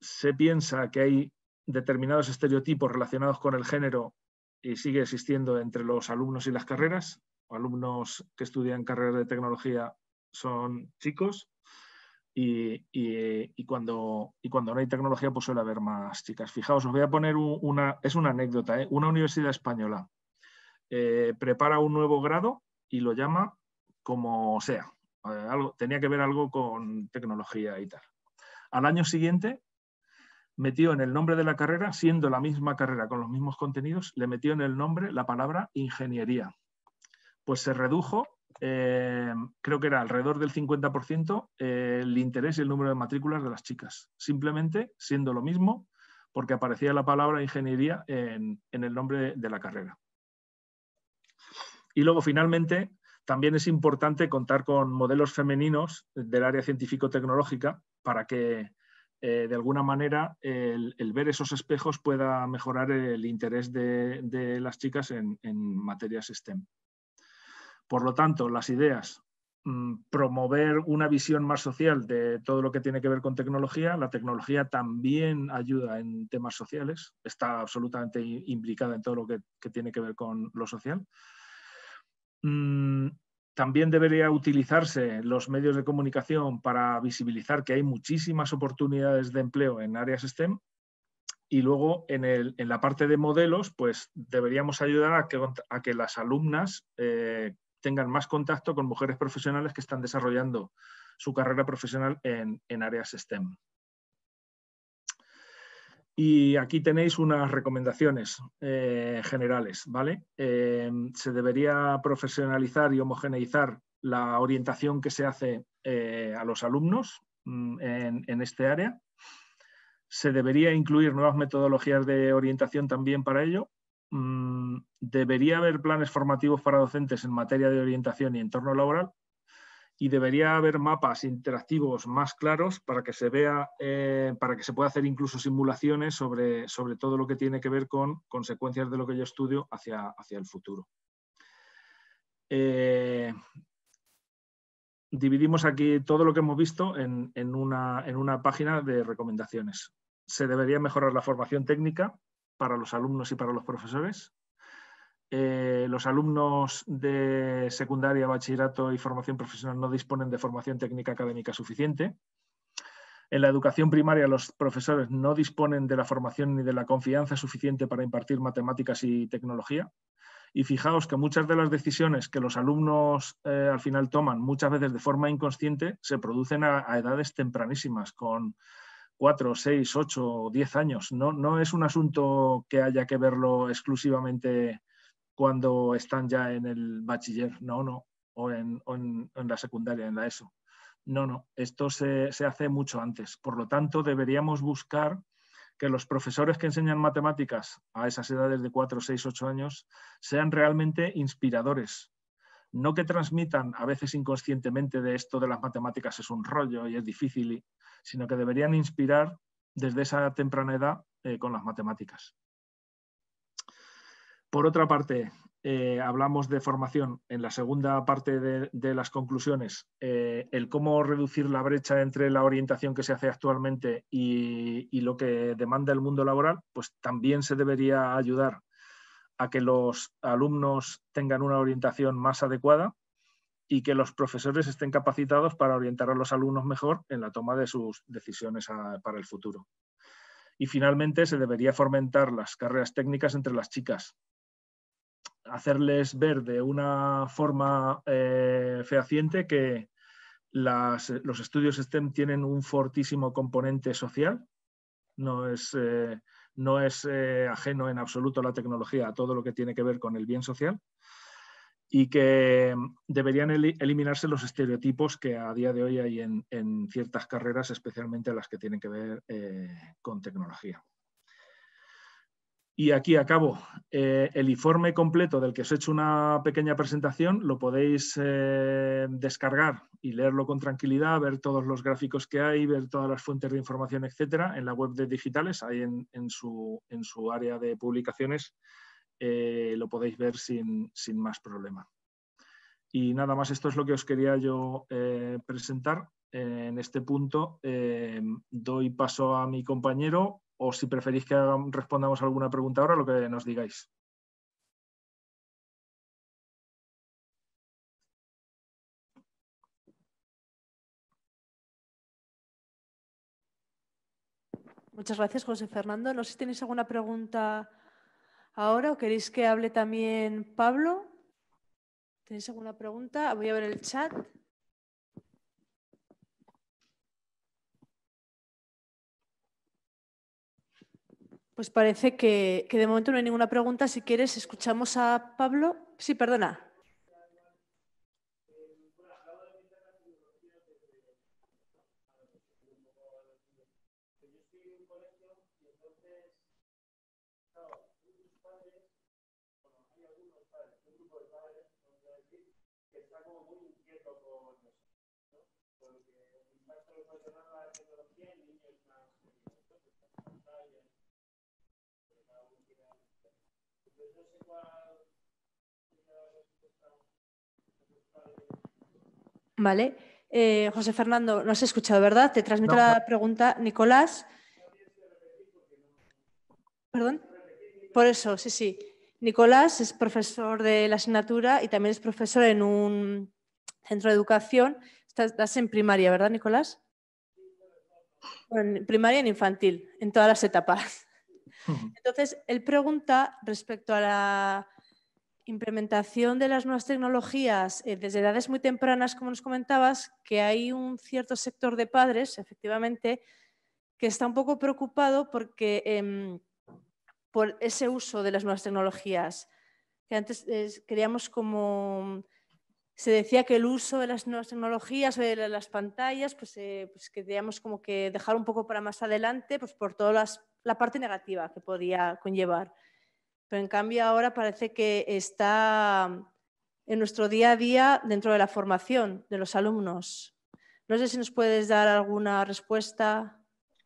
se piensa que hay determinados estereotipos relacionados con el género y sigue existiendo entre los alumnos y las carreras, alumnos que estudian carreras de tecnología son chicos y, cuando, y cuando no hay tecnología pues suele haber más chicas. Fijaos, os voy a poner una, es una anécdota, ¿eh? una universidad española eh, prepara un nuevo grado y lo llama como sea, eh, tenía que ver algo con tecnología y tal. Al año siguiente metió en el nombre de la carrera, siendo la misma carrera con los mismos contenidos, le metió en el nombre la palabra ingeniería. Pues se redujo eh, creo que era alrededor del 50% eh, el interés y el número de matrículas de las chicas, simplemente siendo lo mismo porque aparecía la palabra ingeniería en, el nombre de la carrera. Y luego, finalmente, también es importante contar con modelos femeninos del área científico-tecnológica para que, eh, de alguna manera, el, ver esos espejos pueda mejorar el interés de, las chicas en, en materias STEM. Por lo tanto, las ideas, mm, promover una visión más social de todo lo que tiene que ver con tecnología. La tecnología también ayuda en temas sociales, está absolutamente implicada en todo lo que, tiene que ver con lo social. Mm, también debería utilizarse los medios de comunicación para visibilizar que hay muchísimas oportunidades de empleo en áreas STEM y luego en, la parte de modelos, pues deberíamos ayudar a que, las alumnas eh, tengan más contacto con mujeres profesionales que están desarrollando su carrera profesional en, áreas STEM. Y aquí tenéis unas recomendaciones eh, generales, ¿vale? Eh, se debería profesionalizar y homogeneizar la orientación que se hace eh, a los alumnos mm, en, este área. Se debería incluir nuevas metodologías de orientación también para ello Mm, debería haber planes formativos para docentes en materia de orientación y entorno laboral y debería haber mapas interactivos más claros para que se vea, eh, para que se pueda hacer incluso simulaciones sobre, todo lo que tiene que ver con consecuencias de lo que yo estudio hacia, el futuro. Eh, dividimos aquí todo lo que hemos visto en una página de recomendaciones. Se debería mejorar la formación técnica para los alumnos y para los profesores. Eh, los alumnos de secundaria, bachillerato y formación profesional no disponen de formación técnica académica suficiente. En la educación primaria los profesores no disponen de la formación ni de la confianza suficiente para impartir matemáticas y tecnología. Y fijaos que muchas de las decisiones que los alumnos eh, al final toman, muchas veces de forma inconsciente, se producen a, a edades tempranísimas, con cuatro, seis, ocho, diez años. No, no es un asunto que haya que verlo exclusivamente cuando están ya en el bachiller, no, no, o en, la secundaria, en la ESO. No, no, esto se, se, hace mucho antes. Por lo tanto, deberíamos buscar que los profesores que enseñan matemáticas a esas edades de cuatro, seis, ocho años sean realmente inspiradores, no que transmitan a veces inconscientemente de esto de las matemáticas es un rollo y es difícil, sino que deberían inspirar desde esa temprana edad eh, con las matemáticas. Por otra parte, eh, hablamos de formación en la segunda parte de, las conclusiones, eh, el cómo reducir la brecha entre la orientación que se hace actualmente y lo que demanda el mundo laboral, pues también se debería ayudar a que los alumnos tengan una orientación más adecuada y que los profesores estén capacitados para orientar a los alumnos mejor en la toma de sus decisiones para el futuro. Y finalmente, se debería fomentar las carreras técnicas entre las chicas, hacerles ver de una forma eh, fehaciente que los estudios STEM tienen un fortísimo componente social. No es, eh, no es eh, ajeno en absoluto a la tecnología, a todo lo que tiene que ver con el bien social y que mm, deberían eliminarse los estereotipos que a día de hoy hay en, ciertas carreras, especialmente las que tienen que ver eh, con tecnología. Y aquí acabo. Eh, el informe completo del que os he hecho una pequeña presentación lo podéis eh, descargar y leerlo con tranquilidad, ver todos los gráficos que hay, ver todas las fuentes de información, etcétera, en la web de Digitales, ahí en, su, área de publicaciones, eh, lo podéis ver sin, sin, más problema. Y nada más, esto es lo que os quería yo presentar. en este punto doy paso a mi compañero o si preferís que respondamos alguna pregunta ahora, lo que nos digáis. Muchas gracias, José Fernando. No sé si tenéis alguna pregunta ahora o queréis que hable también Pablo. ¿Tenéis alguna pregunta? Voy a ver el chat. Pues parece que, que de momento no hay ninguna pregunta. Si quieres, escuchamos a Pablo. Sí, perdona. Vale. Eh, José Fernando, no has escuchado, ¿verdad? Te transmito la pregunta, Nicolás. Perdón. Por eso, sí, sí. Nicolás es profesor de la asignatura y también es profesor en un centro de educación. Estás, en primaria, ¿verdad, Nicolás? en primaria y e en infantil, en todas las etapas. Entonces, él pregunta respecto a la implementación de las nuevas tecnologías eh, desde edades muy tempranas, como nos comentabas, que hay un cierto sector de padres, efectivamente, que está un poco preocupado porque, em, por ese uso de las nuevas tecnologías. Que antes queríamos como se decía que el uso de las nuevas tecnologías o de las pantallas, pues, eh, pues, queríamos como que dejar un poco para más adelante, pues por todas las la parte negativa que podía conllevar. Pero en cambio ahora parece que está mm, en nuestro día a día dentro de la formación de los alumnos. No sé si nos puedes dar alguna respuesta.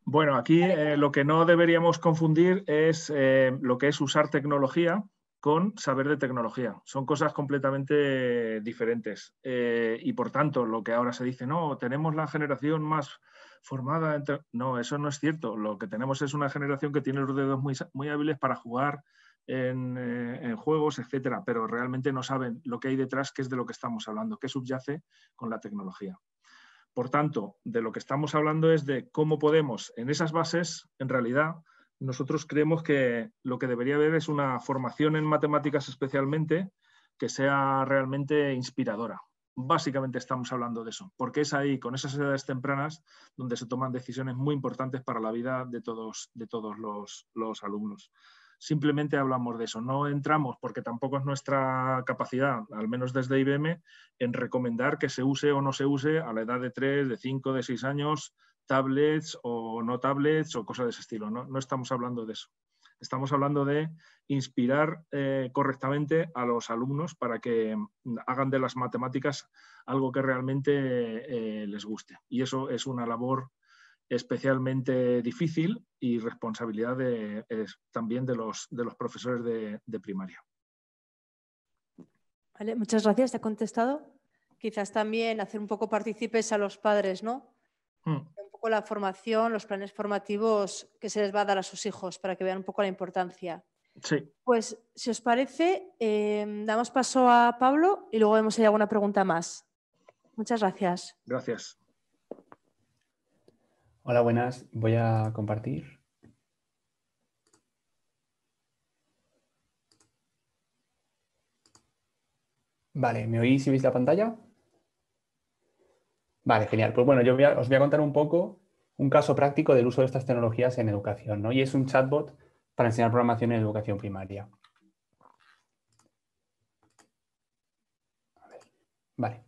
Bueno, aquí eh, lo que no deberíamos confundir es eh, lo que es usar tecnología con saber de tecnología. Son cosas completamente diferentes. Eh, y por tanto, lo que ahora se dice, no, tenemos la generación más formada entre... No, eso no es cierto. Lo que tenemos es una generación que tiene los dedos muy, muy hábiles para jugar eh, en, juegos, etcétera, pero realmente no saben lo que hay detrás, que es de lo que estamos hablando, qué subyace con la tecnología. Por tanto, de lo que estamos hablando es de cómo podemos, en esas bases, en realidad, nosotros creemos que lo que debería haber es una formación en matemáticas especialmente que sea realmente inspiradora, básicamente estamos hablando de eso, porque es ahí, con esas edades tempranas, donde se toman decisiones muy importantes para la vida de todos, de todos los, alumnos. Simplemente hablamos de eso, no entramos, porque tampoco es nuestra capacidad, al menos desde IBM, en recomendar que se use o no se use a la edad de 3, de 5, de 6 años, tablets o no tablets o cosas de ese estilo. no estamos hablando de eso. Estamos hablando de inspirar eh, correctamente a los alumnos para que hagan de las matemáticas algo que realmente eh, les guste. Y eso es una labor especialmente difícil y responsabilidad también de los, de los profesores de, primaria. Vale, muchas gracias. ¿Te ha contestado? Quizás también hacer un poco partícipes a los padres, ¿no? Mm la formación, los planes formativos que se les va a dar a sus hijos para que vean un poco la importancia. Pues si os parece, em, damos paso a Pablo y luego vemos si hay alguna pregunta más. Muchas gracias. Gracias. Hola, buenas. Voy a compartir. Vale, ¿me oís y veis la pantalla? Vale, genial. Pues bueno, yo os voy a contar un poco un caso práctico del uso de estas tecnologías en educación, ¿no? Y es un chatbot para enseñar programación en educación primaria. vale.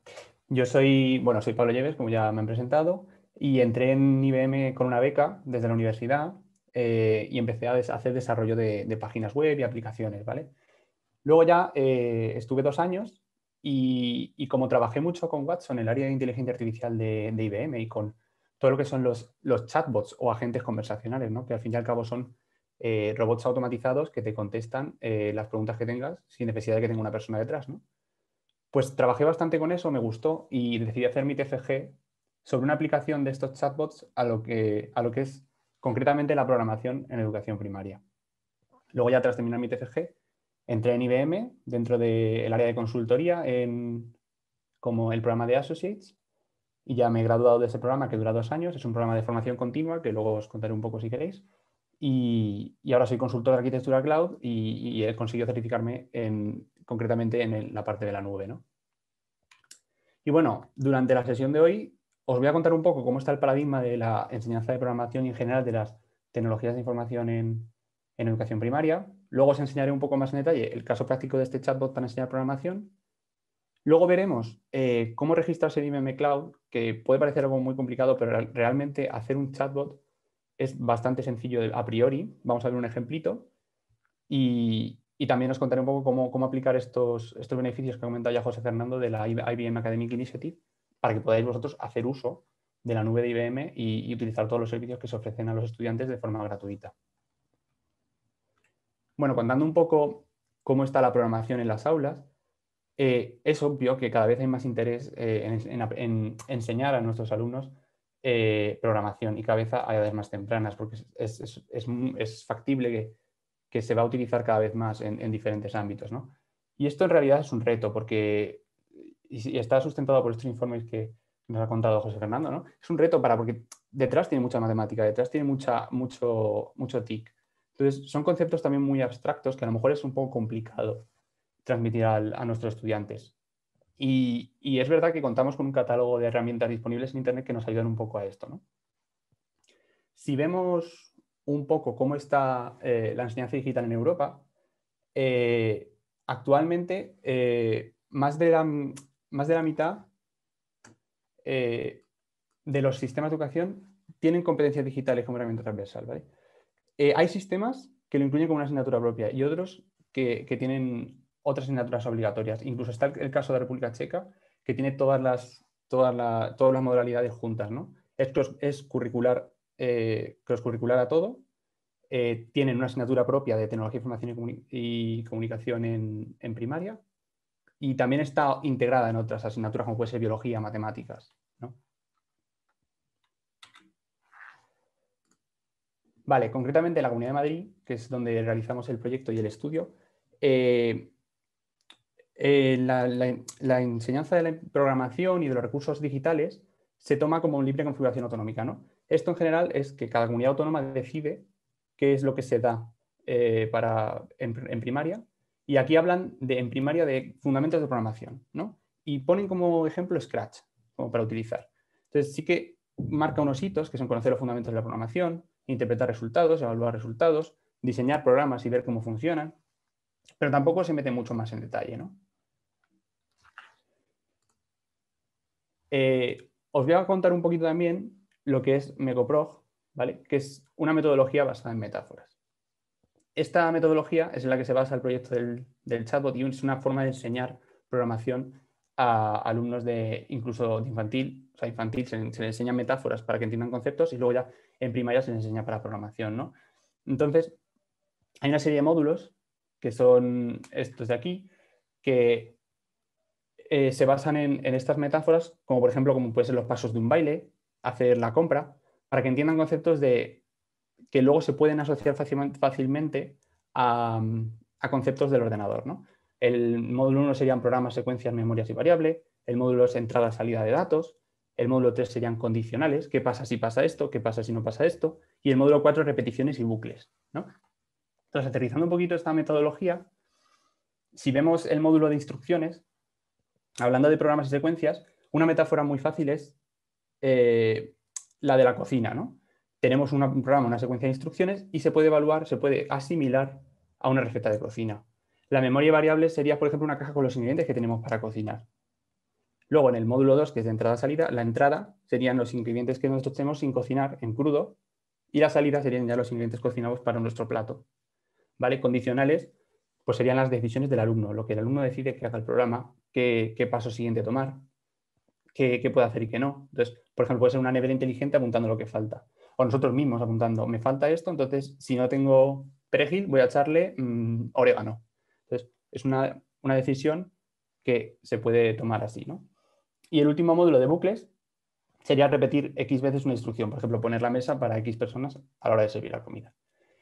Yo soy, bueno, soy Pablo Lleves, como ya me han presentado, y entré en IBM con una beca desde la universidad eh, y empecé a hacer desarrollo de, páginas web y aplicaciones, ¿vale? Luego ya eh, estuve dos años y, como trabajé mucho con Watson, en el área de inteligencia artificial de, IBM y con todo lo que son los, chatbots o agentes conversacionales, que al fin y al cabo son eh, robots automatizados que te contestan eh, las preguntas que tengas sin necesidad de que tenga una persona detrás. Pues trabajé bastante con eso, me gustó y decidí hacer mi TFG sobre una aplicación de estos chatbots a lo que, a lo que es concretamente la programación en educación primaria. Luego ya tras terminar mi TFG, Entré en IBM dentro del área de consultoría como el programa de Associates y ya me he graduado de ese programa que dura dos años. Es un programa de formación continua que luego os contaré un poco si queréis. Y, ahora soy consultor de arquitectura cloud y, he conseguido certificarme en, concretamente en la parte de la nube. Y bueno, durante la sesión de hoy os voy a contar un poco cómo está el paradigma de la enseñanza de programación y en general de las tecnologías de información en, en educación primaria. Luego os enseñaré un poco más en detalle el caso práctico de este chatbot para enseñar programación. Luego veremos eh, cómo registrarse en IBM Cloud, que puede parecer algo muy complicado, pero realmente hacer un chatbot es bastante sencillo a priori. Vamos a ver un ejemplito. Y, también os contaré un poco cómo, aplicar estos, beneficios que ha comentado ya José Fernando de la IBM Academic Initiative para que podáis vosotros hacer uso de la nube de IBM y utilizar todos los servicios que se ofrecen a los estudiantes de forma gratuita. Bueno, contando un poco cómo está la programación en las aulas, eh, es obvio que cada vez hay más interés eh, en, enseñar a nuestros alumnos eh, programación y cabeza a edades más tempranas, porque es, factible que, se va a utilizar cada vez más en, diferentes ámbitos. Y esto en realidad es un reto, porque está sustentado por estos informes que nos ha contado José Fernando, ¿no? Es un reto para, porque detrás tiene mucha matemática, detrás tiene mucha, mucho, mucho TIC. Entonces, son conceptos también muy abstractos que a lo mejor es un poco complicado transmitir a nuestros estudiantes. Y, es verdad que contamos con un catálogo de herramientas disponibles en Internet que nos ayudan un poco a esto. ¿no? Si vemos un poco cómo está eh, la enseñanza digital en Europa, eh, actualmente eh, más, de la, más de la mitad de los sistemas de educación tienen competencias digitales como herramienta transversal. ¿vale? Eh, hay sistemas que lo incluyen como una asignatura propia y otros que, tienen otras asignaturas obligatorias. Incluso está el, caso de la República Checa, que tiene todas las, modalidades juntas. ¿no? Es, curricular, eh, curricular a todo. Eh, tienen una asignatura propia de tecnología, información y, comunicación en, en primaria, y también está integrada en otras asignaturas como puede ser biología, matemáticas. Vale, concretamente la Comunidad de Madrid, que es donde realizamos el proyecto y el estudio, eh, eh, la, enseñanza de la programación y de los recursos digitales se toma como libre configuración autonómica. ¿no? Esto en general es que cada comunidad autónoma decide qué es lo que se da eh, para, en, primaria. Y aquí hablan de, en primaria de fundamentos de programación. Y ponen como ejemplo Scratch, como para utilizar. Entonces sí que marca unos hitos, que son conocer los fundamentos de la programación, interpretar resultados, evaluar resultados, diseñar programas y ver cómo funcionan, pero tampoco se mete mucho más en detalle. ¿no? Eh, os voy a contar un poquito también lo que es Mecoprog, ¿vale? que es una metodología basada en metáforas. Esta metodología es en la que se basa el proyecto del, chatbot y es una forma de enseñar programación a alumnos de incluso de infantil infantil se, le les enseña metáforas para que entiendan conceptos y luego ya en primaria se les enseña para programación, ¿no? Entonces, hay una serie de módulos que son estos de aquí, que eh, se basan en, estas metáforas, como por ejemplo, como pueden ser los pasos de un baile, hacer la compra, para que entiendan conceptos de que luego se pueden asociar fácilmente a, a conceptos del ordenador. ¿no? El módulo 1 serían programas, secuencias, memorias y variable, el módulo es entrada, salida de datos, el módulo 3 serían condicionales, qué pasa si pasa esto, qué pasa si no pasa esto, y el módulo 4 repeticiones y bucles. Entonces, aterrizando un poquito esta metodología, si vemos el módulo de instrucciones, hablando de programas y secuencias, una metáfora muy fácil es eh, la de la cocina. Tenemos un programa, una secuencia de instrucciones y se puede evaluar, se puede asimilar a una receta de cocina. La memoria variable sería, por ejemplo, una caja con los ingredientes que tenemos para cocinar. Luego, en el módulo 2, que es de entrada-salida, la entrada serían los ingredientes que nosotros tenemos sin cocinar en crudo y la salida serían ya los ingredientes cocinados para nuestro plato. ¿Vale? Condicionales, pues serían las decisiones del alumno, lo que el alumno decide que haga el programa, qué, paso siguiente tomar, qué, puede hacer y qué no. Entonces, por ejemplo, puede ser una nevera inteligente apuntando lo que falta. O nosotros mismos apuntando, me falta esto, entonces si no tengo perejil voy a echarle mm, orégano. Entonces, es una, una decisión que se puede tomar así, ¿no? Y el último módulo de bucles sería repetir X veces una instrucción, por ejemplo, poner la mesa para X personas a la hora de servir la comida.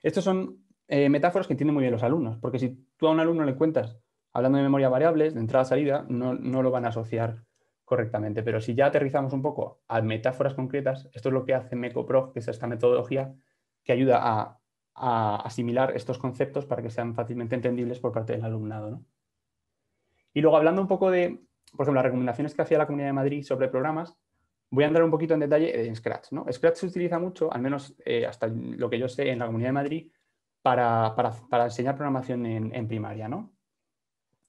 Estos son eh, metáforas que entienden muy bien los alumnos, porque si tú a un alumno le cuentas hablando de memoria variables, de entrada-salida, no, lo van a asociar correctamente. Pero si ya aterrizamos un poco a metáforas concretas, esto es lo que hace MecoPro, que es esta metodología que ayuda a, asimilar estos conceptos para que sean fácilmente entendibles por parte del alumnado. Y luego hablando un poco de por ejemplo, las recomendaciones que hacía la Comunidad de Madrid sobre programas, voy a entrar un poquito en detalle en Scratch. ¿no? Scratch se utiliza mucho, al menos eh, hasta lo que yo sé, en la Comunidad de Madrid, para, enseñar programación en, primaria. ¿no?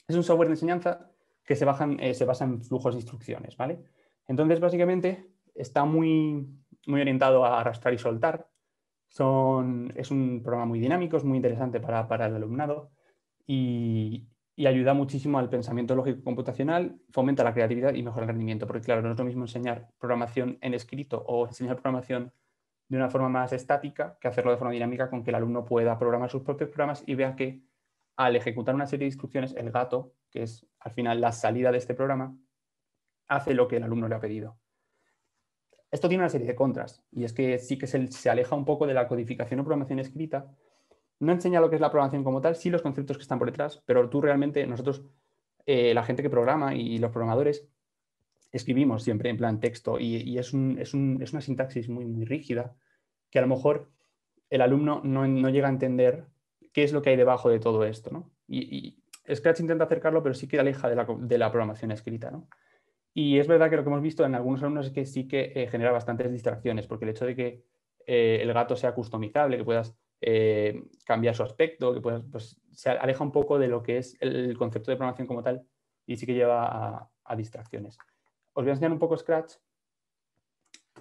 Es un software de enseñanza que se, eh, basa en flujos de instrucciones. ¿vale? Entonces, básicamente, está muy, orientado a arrastrar y soltar. Son, es un programa muy dinámico, es muy interesante para, para el alumnado y, y ayuda muchísimo al pensamiento lógico computacional, fomenta la creatividad y mejora el rendimiento, porque claro, no es lo mismo enseñar programación en escrito o enseñar programación de una forma más estática que hacerlo de forma dinámica con que el alumno pueda programar sus propios programas y vea que al ejecutar una serie de instrucciones, el gato, que es al final la salida de este programa, hace lo que el alumno le ha pedido. Esto tiene una serie de contras, y es que sí que se, se aleja un poco de la codificación o programación escrita, no enseña lo que es la programación como tal, sí los conceptos que están por detrás, pero tú realmente, nosotros, eh, la gente que programa y los programadores, escribimos siempre en plan texto y, es, una sintaxis muy, muy rígida que a lo mejor el alumno no, llega a entender qué es lo que hay debajo de todo esto. Y, Scratch intenta acercarlo, pero sí que aleja de la, programación escrita. Y es verdad que lo que hemos visto en algunos alumnos es que sí que eh, genera bastantes distracciones, porque el hecho de que eh, el gato sea customizable, que puedas eh, cambiar su aspecto, que pues, se aleja un poco de lo que es el concepto de programación como tal y sí que lleva a, distracciones. Os voy a enseñar un poco Scratch.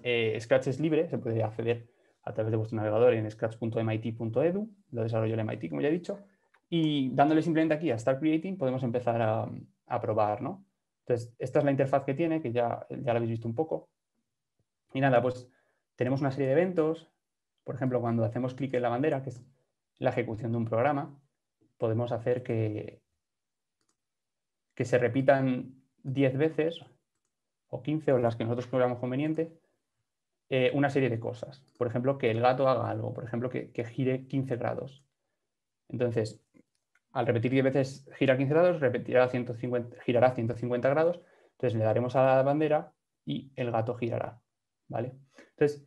Eh, scratch es libre, se puede acceder a través de vuestro navegador en scratch.mit.edu, lo desarrollo el MIT, como ya he dicho, y dándole simplemente aquí a Start Creating podemos empezar a, probar, ¿no? Entonces, esta es la interfaz que tiene, que ya, ya la habéis visto un poco. Y nada, pues tenemos una serie de eventos, por ejemplo, cuando hacemos clic en la bandera, que es la ejecución de un programa, podemos hacer que, que se repitan 10 veces o 15 o las que nosotros creamos conveniente eh, una serie de cosas. Por ejemplo, que el gato haga algo, por ejemplo, que, gire 15 grados. Entonces, al repetir 10 veces gira 15 grados, repetirá 150, girará 150 grados, entonces le daremos a la bandera y el gato girará. ¿vale? Entonces,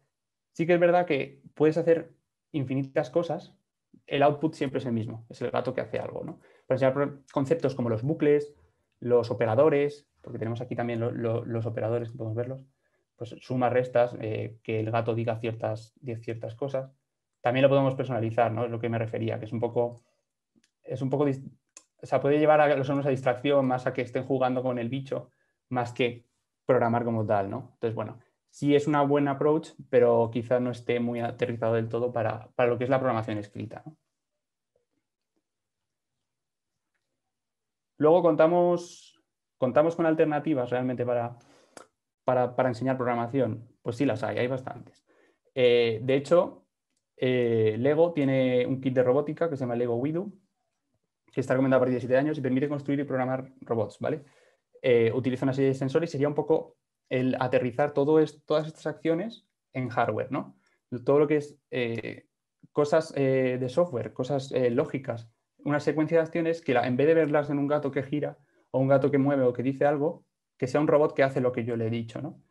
sí que es verdad que puedes hacer infinitas cosas, el output siempre es el mismo, es el gato que hace algo, ¿no? Para enseñar conceptos como los bucles, los operadores, porque tenemos aquí también los operadores que podemos verlos, pues sumas, restas, eh, que el gato diga ciertas, ciertas cosas. También lo podemos personalizar, ¿no? Es lo que me refería, que es un poco, es un poco, o sea, puede llevar a los alumnos a distracción, más a que estén jugando con el bicho, más que programar como tal, ¿no? Entonces, bueno, sí es una buena approach, pero quizá no esté muy aterrizado del todo para, lo que es la programación escrita. Luego contamos, contamos con alternativas realmente para, para, enseñar programación. Pues sí las hay, hay bastantes. Eh, de hecho, eh, Lego tiene un kit de robótica que se llama Lego WeDo que está recomendado por 17 años y permite construir y programar robots, ¿vale? Eh, utiliza una serie de sensores y sería un poco el aterrizar todas estas acciones en hardware, ¿no? Todo lo que es eh, cosas eh, de software, cosas eh, lógicas, una secuencia de acciones que en vez de verlas en un gato que gira o un gato que mueve o que dice algo, que sea un robot que hace lo que yo le he dicho, ¿no?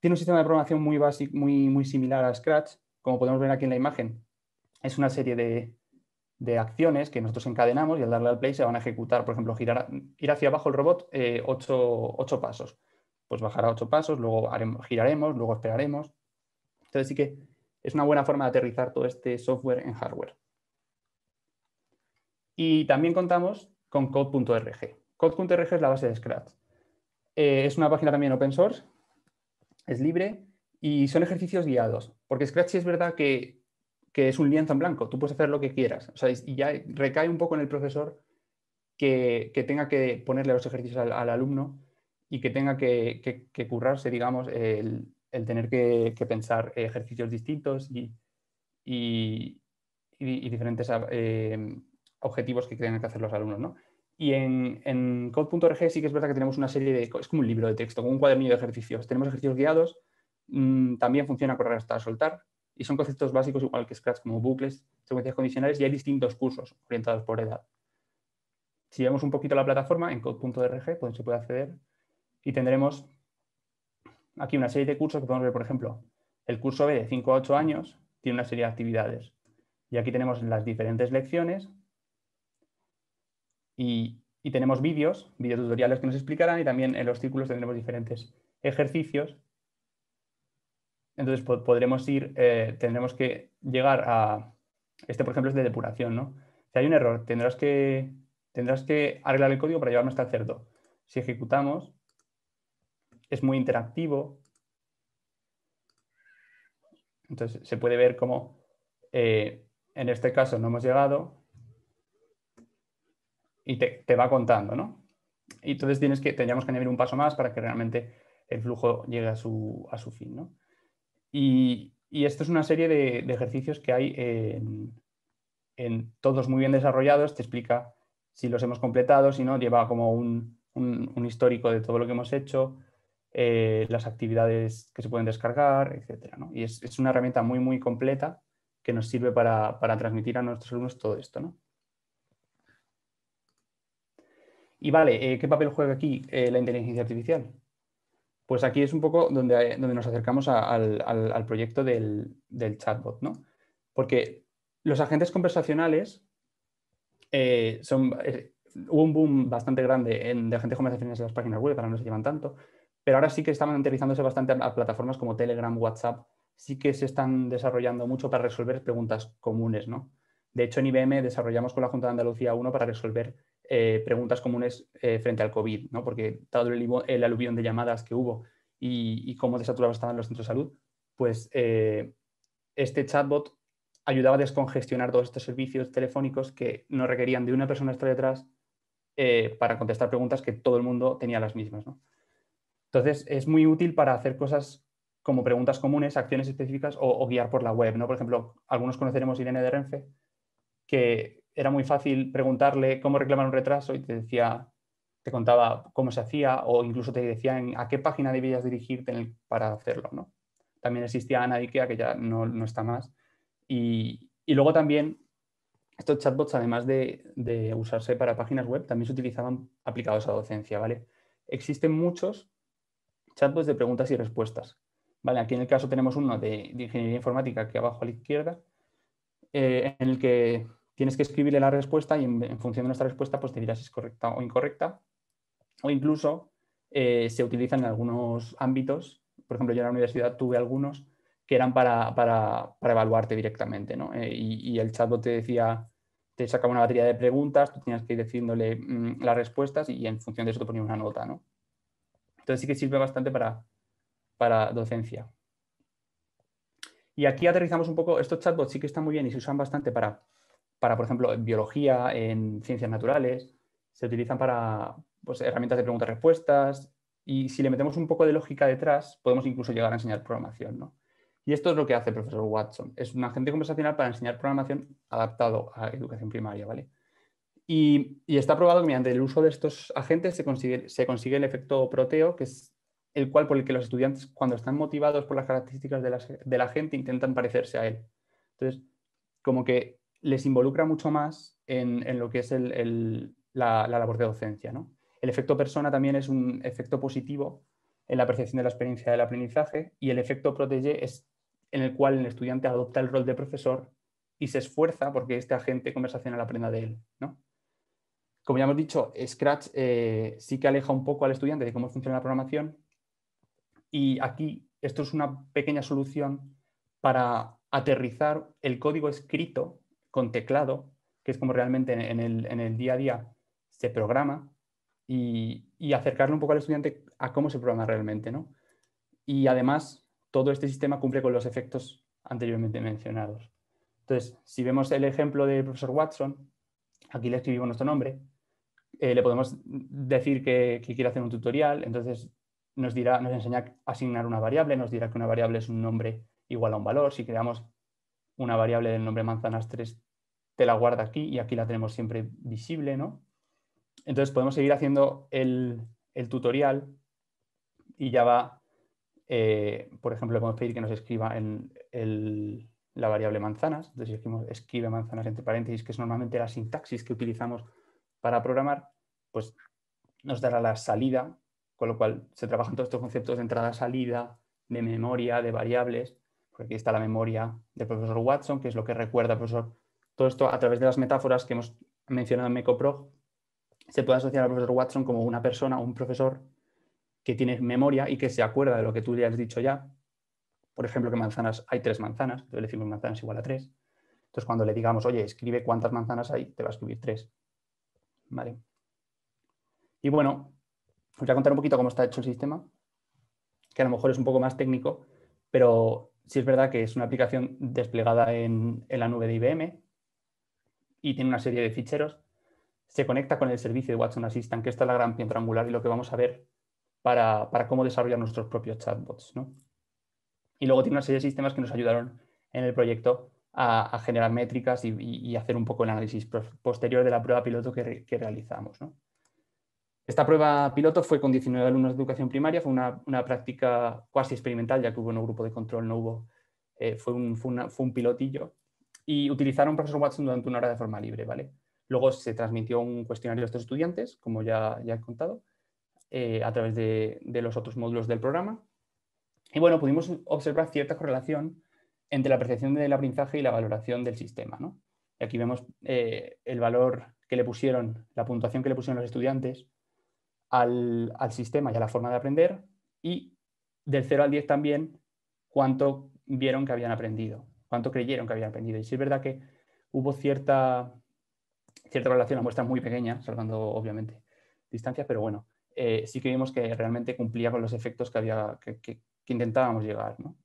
Tiene un sistema de programación muy, básico, muy, muy similar a Scratch, como podemos ver aquí en la imagen. Es una serie de, acciones que nosotros encadenamos y al darle al play se van a ejecutar, por ejemplo, ir hacia abajo el robot ocho, pasos pues bajará ocho pasos, luego haremos, giraremos, luego esperaremos. Entonces sí que es una buena forma de aterrizar todo este software en hardware. Y también contamos con code.rg. Code.rg es la base de Scratch. Eh, es una página también open source, es libre y son ejercicios guiados. Porque Scratch es verdad que, es un lienzo en blanco, tú puedes hacer lo que quieras. O sea, y ya recae un poco en el profesor que, tenga que ponerle los ejercicios al alumno y que tenga que, que, currarse, digamos, el, tener que, pensar ejercicios distintos y, diferentes eh, objetivos que tengan que hacer los alumnos. Y en, en code.org sí que es verdad que tenemos una serie de... Es como un libro de texto, como un cuadernillo de ejercicios. Tenemos ejercicios guiados, mm, también funciona correr hasta soltar, y son conceptos básicos igual que Scratch, como bucles, secuencias condicionales, y hay distintos cursos orientados por edad. Si vemos un poquito la plataforma, en code.org pues, se puede acceder y tendremos aquí una serie de cursos que podemos ver, por ejemplo, el curso B de 5 a 8 años tiene una serie de actividades. Y aquí tenemos las diferentes lecciones y, tenemos vídeos, vídeos tutoriales que nos explicarán y también en los círculos tendremos diferentes ejercicios. Entonces podremos ir, eh, tendremos que llegar a, este por ejemplo es de depuración, ¿no? Si hay un error, tendrás que, tendrás que arreglar el código para llevarnos hasta el cerdo. Si ejecutamos, es muy interactivo. Entonces se puede ver cómo eh, en este caso no hemos llegado y te, va contando, ¿no? entonces tienes que, tendríamos que añadir un paso más para que realmente el flujo llegue a su, fin, ¿no? Y, esto es una serie de, ejercicios que hay en, todos muy bien desarrollados, te explica si los hemos completado, si no, lleva como un histórico de todo lo que hemos hecho, eh, las actividades que se pueden descargar, etc. Y es, una herramienta muy, muy completa que nos sirve para, transmitir a nuestros alumnos todo esto. Y vale, eh, ¿qué papel juega aquí eh, la inteligencia artificial? Pues aquí es un poco donde, nos acercamos al, proyecto del, chatbot, Porque los agentes conversacionales son, hubo un boom bastante grande de agentes conversacionales en las páginas web, para no se llevan tanto, pero ahora sí que están aterrizándose bastante a plataformas como Telegram, WhatsApp, sí que se están desarrollando mucho para resolver preguntas comunes, ¿no? De hecho, en IBM desarrollamos con la Junta de Andalucía uno para resolver eh, preguntas comunes eh, frente al COVID, ¿no? porque dado el, aluvión de llamadas que hubo y, cómo desaturados estaban los centros de salud, pues eh, este chatbot ayudaba a descongestionar todos estos servicios telefónicos que no requerían de una persona estar detrás para contestar preguntas que todo el mundo tenía las mismas. ¿no? Entonces, es muy útil para hacer cosas como preguntas comunes, acciones específicas o, guiar por la web. ¿no? Por ejemplo, algunos conoceremos Irene de Renfe, que era muy fácil preguntarle cómo reclamar un retraso y te decía, te contaba cómo se hacía o incluso te decía a qué página debías dirigirte para hacerlo. ¿no? También existía Ana Ikea, que ya no, está más. Y, luego también estos chatbots, además de, de, usarse para páginas web, también se utilizaban aplicados a docencia. ¿vale? Existen muchos chatbots de preguntas y respuestas. Vale, aquí en el caso tenemos uno de, ingeniería informática que abajo a la izquierda, eh, en el que tienes que escribirle la respuesta y en, función de nuestra respuesta pues te dirá si es correcta o incorrecta. O incluso eh, se utilizan en algunos ámbitos, por ejemplo yo en la universidad tuve algunos que eran para, evaluarte directamente ¿no? Eh, y, el chatbot te decía, te sacaba una batería de preguntas, tú tenías que ir diciéndole mm, las respuestas y en función de eso te ponía una nota. ¿no? Entonces sí que sirve bastante para, para docencia. Y aquí aterrizamos un poco, estos chatbots sí que están muy bien y se usan bastante para, para por ejemplo, en biología, en ciencias naturales, se utilizan para pues, herramientas de preguntas-respuestas y si le metemos un poco de lógica detrás, podemos incluso llegar a enseñar programación. ¿no? Y esto es lo que hace el profesor Watson. Es un agente conversacional para enseñar programación adaptado a educación primaria. ¿vale? Y, está probado que mediante el uso de estos agentes se consigue, el efecto proteo, que es el cual por el que los estudiantes, cuando están motivados por las características de la, de la gente, intentan parecerse a él. Entonces, como que les involucra mucho más en, en lo que es el, el, la, la, labor de docencia. ¿no? El efecto persona también es un efecto positivo en la percepción de la experiencia del aprendizaje y el efecto protege es en el cual el estudiante adopta el rol de profesor y se esfuerza porque este agente conversacional aprenda de él. ¿no? Como ya hemos dicho, Scratch eh, sí que aleja un poco al estudiante de cómo funciona la programación y aquí esto es una pequeña solución para aterrizar el código escrito con teclado, que es como realmente en el, día a día se programa, y, y, acercarlo un poco al estudiante a cómo se programa realmente. ¿no? Y además, todo este sistema cumple con los efectos anteriormente mencionados. Entonces, si vemos el ejemplo del profesor Watson, aquí le escribimos nuestro nombre, eh, le podemos decir que, quiere hacer un tutorial, entonces nos, dirá, nos enseña a asignar una variable, nos dirá que una variable es un nombre igual a un valor. Si creamos una variable del nombre manzanas 3, te la guarda aquí y aquí la tenemos siempre visible. ¿no? Entonces podemos seguir haciendo el, tutorial y ya va, eh, por ejemplo, le podemos pedir que nos escriba en la variable manzanas. Entonces, si escribe manzanas entre paréntesis, que es normalmente la sintaxis que utilizamos para programar, pues nos dará la salida, con lo cual se trabajan todos estos conceptos de entrada-salida, de memoria, de variables, porque aquí está la memoria del profesor Watson, que es lo que recuerda el profesor. Todo esto a través de las metáforas que hemos mencionado en MecoProg, se puede asociar al profesor Watson como una persona, un profesor que tiene memoria y que se acuerda de lo que tú le has dicho ya. Por ejemplo, que manzanas, hay tres manzanas, entonces le decimos manzanas igual a tres. Entonces, cuando le digamos, oye, escribe cuántas manzanas hay, te va a escribir tres. Y bueno, os voy a contar un poquito cómo está hecho el sistema, que a lo mejor es un poco más técnico, pero sí es verdad que es una aplicación desplegada en, la nube de IBM y tiene una serie de ficheros. Se conecta con el servicio de Watson Assistant, que está es la gran piedra angular y lo que vamos a ver para, cómo desarrollar nuestros propios chatbots. ¿no? Y luego tiene una serie de sistemas que nos ayudaron en el proyecto a, generar métricas y, hacer un poco el análisis posterior de la prueba piloto que, realizamos. Esta prueba piloto fue con 19 alumnos de educación primaria, fue una, práctica cuasi experimental, ya que hubo un grupo de control, no hubo, eh, fue, un, pilotillo, y utilizaron profesor Watson durante una hora de forma libre. ¿vale? Luego se transmitió un cuestionario a estos estudiantes, como ya, ya he contado, eh, a través de, de, los otros módulos del programa. Y bueno, pudimos observar cierta correlación entre la percepción del aprendizaje y la valoración del sistema. ¿no? Y aquí vemos eh, el valor que le pusieron, la puntuación que le pusieron los estudiantes al, sistema y a la forma de aprender y del 0 al 10 también cuánto vieron que habían aprendido, cuánto creyeron que habían aprendido. Y sí es verdad que hubo cierta, cierta relación, la muestra muy pequeña, salvando obviamente distancias, pero bueno, eh, sí que vimos que realmente cumplía con los efectos que, había, que intentábamos llegar. ¿no?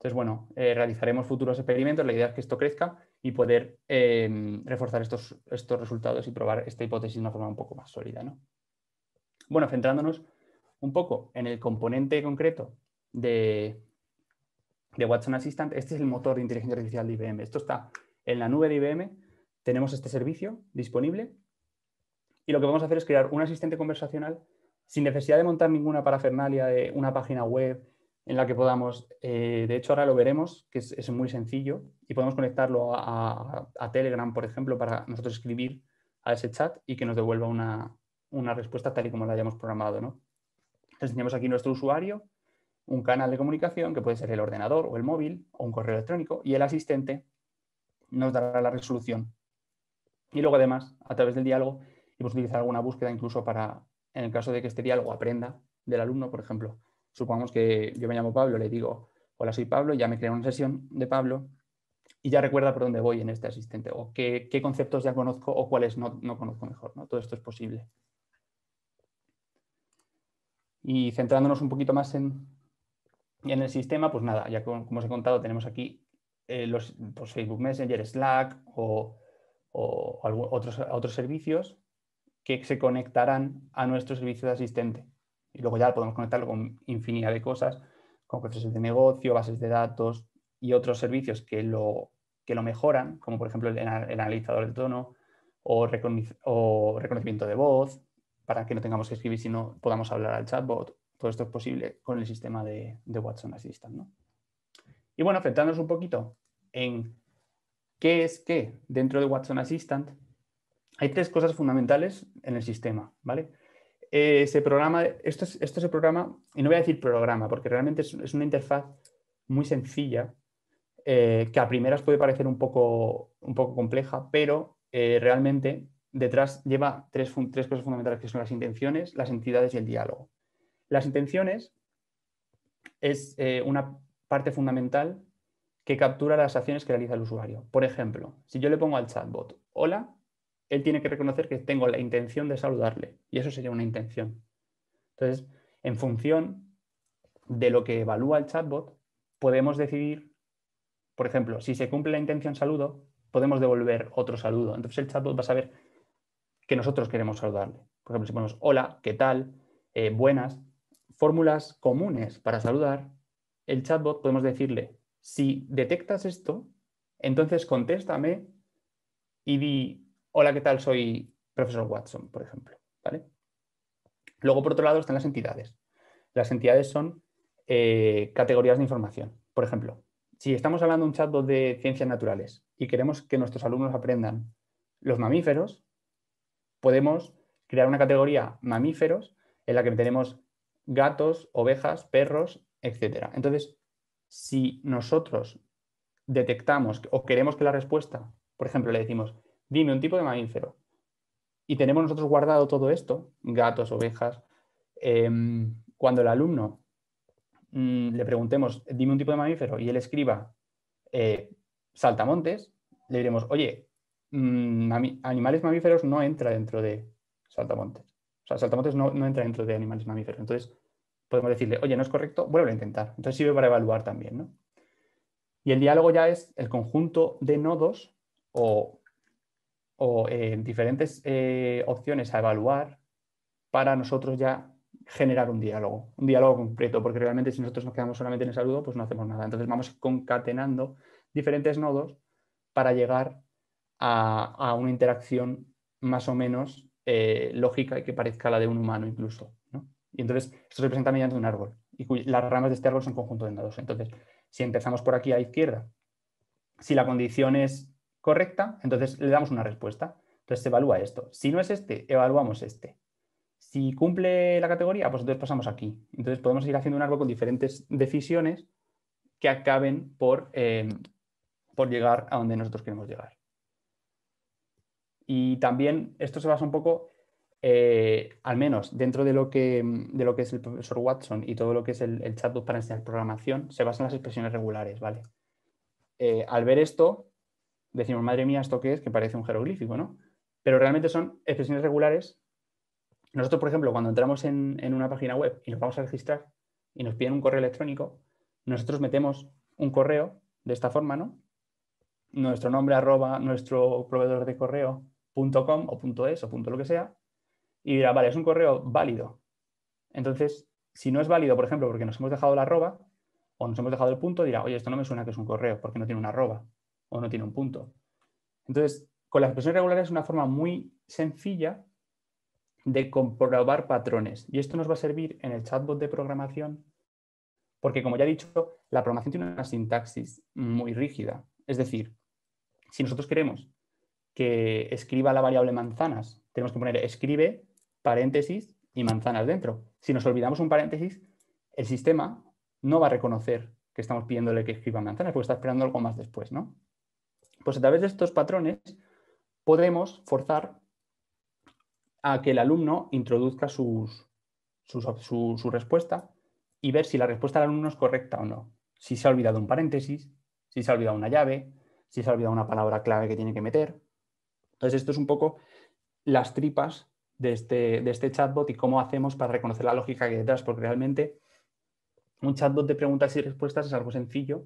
Entonces, bueno, eh, realizaremos futuros experimentos, la idea es que esto crezca y poder em, reforzar estos, resultados y probar esta hipótesis de una forma un poco más sólida. Bueno, centrándonos un poco en el componente concreto de, de Watson Assistant, este es el motor de inteligencia artificial de IBM. Esto está en la nube de IBM, tenemos este servicio disponible y lo que vamos a hacer es crear un asistente conversacional sin necesidad de montar ninguna parafernalia de una página web en la que podamos, eh, de hecho ahora lo veremos, que es, muy sencillo, y podemos conectarlo a, Telegram, por ejemplo, para nosotros escribir a ese chat y que nos devuelva una, respuesta tal y como la hayamos programado. ¿no? Entonces tenemos aquí nuestro usuario, un canal de comunicación que puede ser el ordenador o el móvil o un correo electrónico y el asistente nos dará la resolución. Y luego además, a través del diálogo, podemos utilizar alguna búsqueda incluso para, en el caso de que este diálogo aprenda del alumno, por ejemplo, Supongamos que yo me llamo Pablo, le digo, hola, soy Pablo, ya me crea una sesión de Pablo y ya recuerda por dónde voy en este asistente o qué, conceptos ya conozco o cuáles no, conozco mejor. Todo esto es posible. Y centrándonos un poquito más en, el sistema, pues nada, ya como os he contado, tenemos aquí eh, los pues Facebook Messenger, Slack o, o otros, otros servicios que se conectarán a nuestro servicio de asistente y luego ya podemos conectarlo con infinidad de cosas, con procesos de negocio, bases de datos y otros servicios que lo, que lo mejoran, como por ejemplo el, analizador de tono o, reconocimiento de voz, para que no tengamos que escribir, sino podamos hablar al chatbot. Todo esto es posible con el sistema de, Watson Assistant. Y bueno, enfrentándonos un poquito en qué es que dentro de Watson Assistant, hay tres cosas fundamentales en el sistema, ¿vale? eh, programa, esto, el programa, y no voy a decir programa, porque realmente es, una interfaz muy sencilla, eh, que a primeras puede parecer un poco, un poco compleja, pero eh, realmente detrás lleva tres, tres cosas fundamentales, que son las intenciones, las entidades y el diálogo. Las intenciones es eh, una parte fundamental que captura las acciones que realiza el usuario. Por ejemplo, si yo le pongo al chatbot, hola, él tiene que reconocer que tengo la intención de saludarle y eso sería una intención. Entonces, en función de lo que evalúa el chatbot, podemos decidir, por ejemplo, si se cumple la intención saludo, podemos devolver otro saludo. Entonces el chatbot va a saber que nosotros queremos saludarle. Por ejemplo, si ponemos hola, ¿qué tal? Eh, buenas, fórmulas comunes para saludar, el chatbot podemos decirle, si detectas esto, entonces contéstame y di hola, ¿qué tal? Soy profesor Watson, por ejemplo. ¿vale? Luego, por otro lado, están las entidades. Las entidades son eh, categorías de información. Por ejemplo, si estamos hablando de un chat de ciencias naturales y queremos que nuestros alumnos aprendan los mamíferos, podemos crear una categoría mamíferos en la que tenemos gatos, ovejas, perros, etc. Entonces, si nosotros detectamos o queremos que la respuesta, por ejemplo, le decimos, dime un tipo de mamífero. Y tenemos nosotros guardado todo esto, gatos, ovejas. Em, cuando el alumno mm, le preguntemos, dime un tipo de mamífero, y él escriba eh, saltamontes, le diremos, oye, mm, animales mamíferos no entra dentro de saltamontes. O sea, saltamontes no, entra dentro de animales mamíferos. Entonces, podemos decirle, oye, no es correcto, vuelve a intentar. Entonces sirve para evaluar también, Y el diálogo ya es el conjunto de nodos o o eh, diferentes eh, opciones a evaluar para nosotros ya generar un diálogo, un diálogo completo, porque realmente si nosotros nos quedamos solamente en el saludo, pues no hacemos nada. Entonces vamos concatenando diferentes nodos para llegar a, una interacción más o menos eh, lógica y que parezca la de un humano incluso. Y entonces esto se presenta mediante un árbol y las ramas de este árbol son conjunto de nodos. Entonces, si empezamos por aquí a la izquierda, si la condición es correcta, entonces le damos una respuesta. Entonces se evalúa esto. Si no es este, evaluamos este. Si cumple la categoría, pues entonces pasamos aquí. Entonces podemos ir haciendo un árbol con diferentes decisiones que acaben por, eh, por llegar a donde nosotros queremos llegar. Y también esto se basa un poco, eh, al menos dentro de lo, que, de lo que es el profesor Watson y todo lo que es el, chatbot para enseñar programación, se basa en las expresiones regulares, ¿vale? Eh, al ver esto, decimos, madre mía, ¿esto qué es? Que parece un jeroglífico, ¿no? Pero realmente son expresiones regulares. Nosotros, por ejemplo, cuando entramos en, en una página web y nos vamos a registrar y nos piden un correo electrónico, nosotros metemos un correo de esta forma, ¿no? Nuestro nombre arroba nuestro proveedor de correo punto .com o punto .es o punto lo que sea y dirá, vale, es un correo válido. Entonces, si no es válido, por ejemplo, porque nos hemos dejado la arroba o nos hemos dejado el punto, dirá, oye, esto no me suena que es un correo porque no tiene una arroba o no tiene un punto. Entonces, con las expresiones regulares es una forma muy sencilla de comprobar patrones. Y esto nos va a servir en el chatbot de programación porque, como ya he dicho, la programación tiene una sintaxis muy rígida. Es decir, si nosotros queremos que escriba la variable manzanas, tenemos que poner escribe paréntesis y manzanas dentro. Si nos olvidamos un paréntesis, el sistema no va a reconocer que estamos pidiéndole que escriba manzanas porque está esperando algo más después, ¿no? Pues a través de estos patrones podemos forzar a que el alumno introduzca su, respuesta y ver si la respuesta del alumno es correcta o no. Si se ha olvidado un paréntesis, si se ha olvidado una llave, si se ha olvidado una palabra clave que tiene que meter. Entonces, esto es un poco las tripas de este, de este chatbot y cómo hacemos para reconocer la lógica que hay detrás, porque realmente un chatbot de preguntas y respuestas es algo sencillo,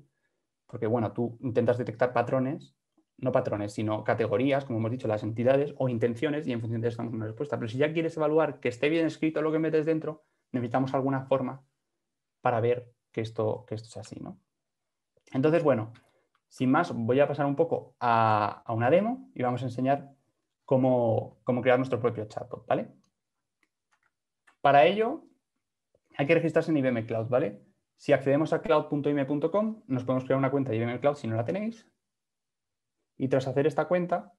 porque bueno, tú intentas detectar patrones no patrones, sino categorías, como hemos dicho, las entidades o intenciones, y en función de eso damos una respuesta. Pero si ya quieres evaluar que esté bien escrito lo que metes dentro, necesitamos alguna forma para ver que esto, que esto es así. ¿no? Entonces, bueno, sin más, voy a pasar un poco a, una demo y vamos a enseñar cómo, cómo crear nuestro propio chatbot. ¿vale? Para ello, hay que registrarse en IBM Cloud. ¿vale? Si accedemos a cloud.im.com, nos podemos crear una cuenta de IBM Cloud si no la tenéis y tras hacer esta cuenta,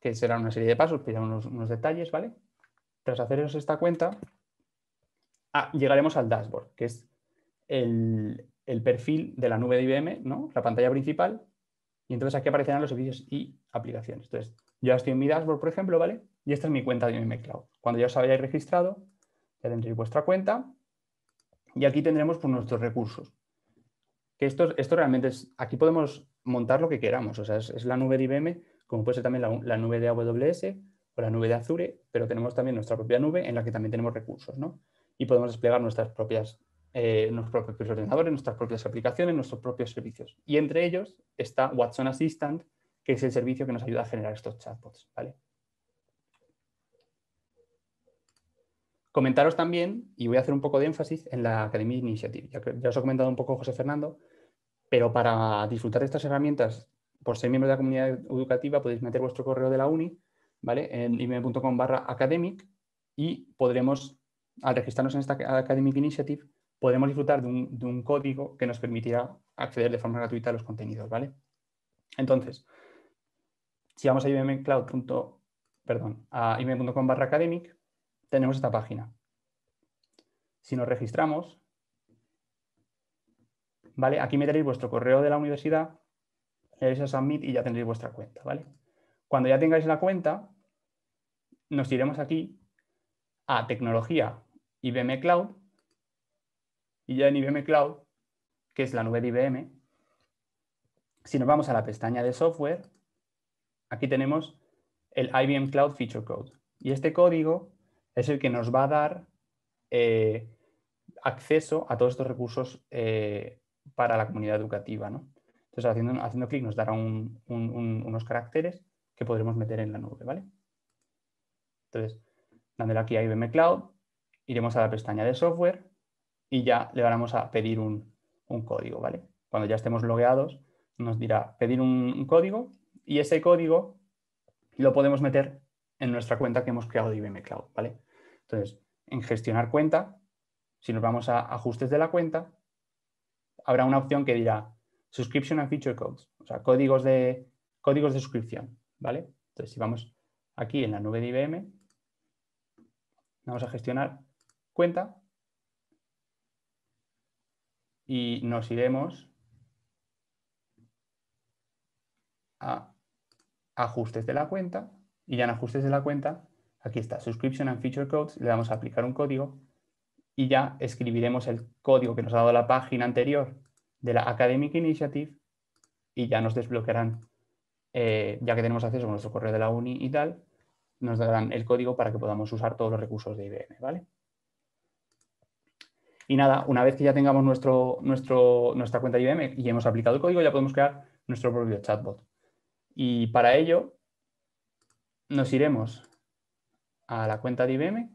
que será una serie de pasos, pidamos unos, detalles, ¿vale? Tras hacer esta cuenta, ah, llegaremos al dashboard, que es el, perfil de la nube de IBM, ¿no? La pantalla principal. Y entonces aquí aparecerán los servicios y aplicaciones. Entonces, yo estoy en mi dashboard, por ejemplo, ¿vale? Y esta es mi cuenta de IBM Cloud. Cuando ya os habéis registrado, ya tendréis vuestra cuenta. Y aquí tendremos pues, nuestros recursos. Que esto, esto realmente es, aquí podemos montar lo que queramos. O sea, es, la nube de IBM, como puede ser también la, nube de AWS o la nube de Azure, pero tenemos también nuestra propia nube en la que también tenemos recursos, Y podemos desplegar nuestras propias, eh, nuestros propios ordenadores, nuestras propias aplicaciones, nuestros propios servicios. Y entre ellos está Watson Assistant, que es el servicio que nos ayuda a generar estos chatbots, ¿vale? Comentaros también, y voy a hacer un poco de énfasis en la Academy Initiative. Ya, ya os he comentado un poco José Fernando, pero para disfrutar de estas herramientas, por ser miembro de la comunidad educativa, podéis meter vuestro correo de la uni, ¿vale? En ibm.com barra academic y podremos, al registrarnos en esta Academic Initiative, podremos disfrutar de un, código que nos permitirá acceder de forma gratuita a los contenidos, ¿vale? Entonces, si vamos a ibmcloud. Perdón, barra academic, tenemos esta página. Si nos registramos, ¿vale? Aquí meteréis vuestro correo de la universidad, le a submit y ya tendréis vuestra cuenta, ¿vale? Cuando ya tengáis la cuenta, nos iremos aquí a tecnología IBM Cloud y ya en IBM Cloud, que es la nube de IBM, si nos vamos a la pestaña de software, aquí tenemos el IBM Cloud Feature Code. Y este código es el que nos va a dar eh, acceso a todos estos recursos eh, para la comunidad educativa. ¿no? Entonces, haciendo, haciendo clic nos dará unos caracteres que podremos meter en la nube. ¿vale? Entonces, dándole aquí a IBM Cloud, iremos a la pestaña de software y ya le vamos a pedir un, código. ¿vale? Cuando ya estemos logueados, nos dirá pedir un código y ese código lo podemos meter en nuestra cuenta que hemos creado de IBM Cloud, ¿vale? Entonces, en gestionar cuenta, si nos vamos a ajustes de la cuenta, habrá una opción que dirá Subscription and Feature Codes, o sea, códigos de, códigos de suscripción, ¿vale? Entonces, si vamos aquí en la nube de IBM, vamos a gestionar cuenta y nos iremos a ajustes de la cuenta y ya en ajustes de la cuenta, aquí está, Subscription and Feature Codes, le damos a aplicar un código y ya escribiremos el código que nos ha dado la página anterior de la Academic Initiative y ya nos desbloquearán, eh, ya que tenemos acceso a nuestro correo de la uni y tal, nos darán el código para que podamos usar todos los recursos de IBM, ¿vale? Y nada, una vez que ya tengamos nuestro, nuestro, nuestra cuenta IBM y hemos aplicado el código, ya podemos crear nuestro propio chatbot. Y para ello nos iremos a la cuenta de IBM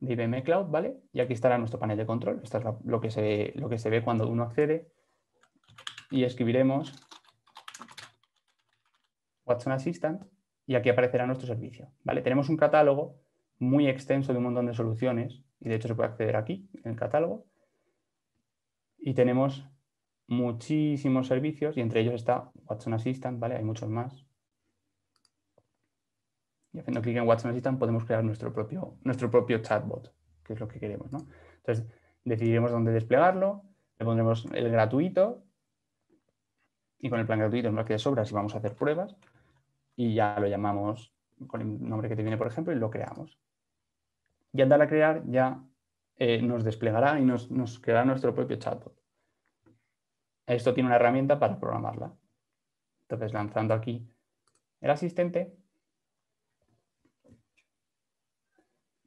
de IBM Cloud, ¿vale? Y aquí estará nuestro panel de control. Esto es lo que, se, lo que se ve cuando uno accede. Y escribiremos Watson Assistant y aquí aparecerá nuestro servicio, ¿vale? Tenemos un catálogo muy extenso de un montón de soluciones y de hecho se puede acceder aquí, en el catálogo. Y tenemos muchísimos servicios y entre ellos está Watson Assistant, ¿vale? Hay muchos más y haciendo clic en WhatsApp Assistant podemos crear nuestro propio, nuestro propio chatbot, que es lo que queremos. Entonces, decidiremos dónde desplegarlo, le pondremos el gratuito, y con el plan gratuito es más que de sobra si vamos a hacer pruebas, y ya lo llamamos con el nombre que te viene, por ejemplo, y lo creamos. Y al dar a crear ya eh, nos desplegará y nos, nos creará nuestro propio chatbot. Esto tiene una herramienta para programarla. Entonces, lanzando aquí el asistente,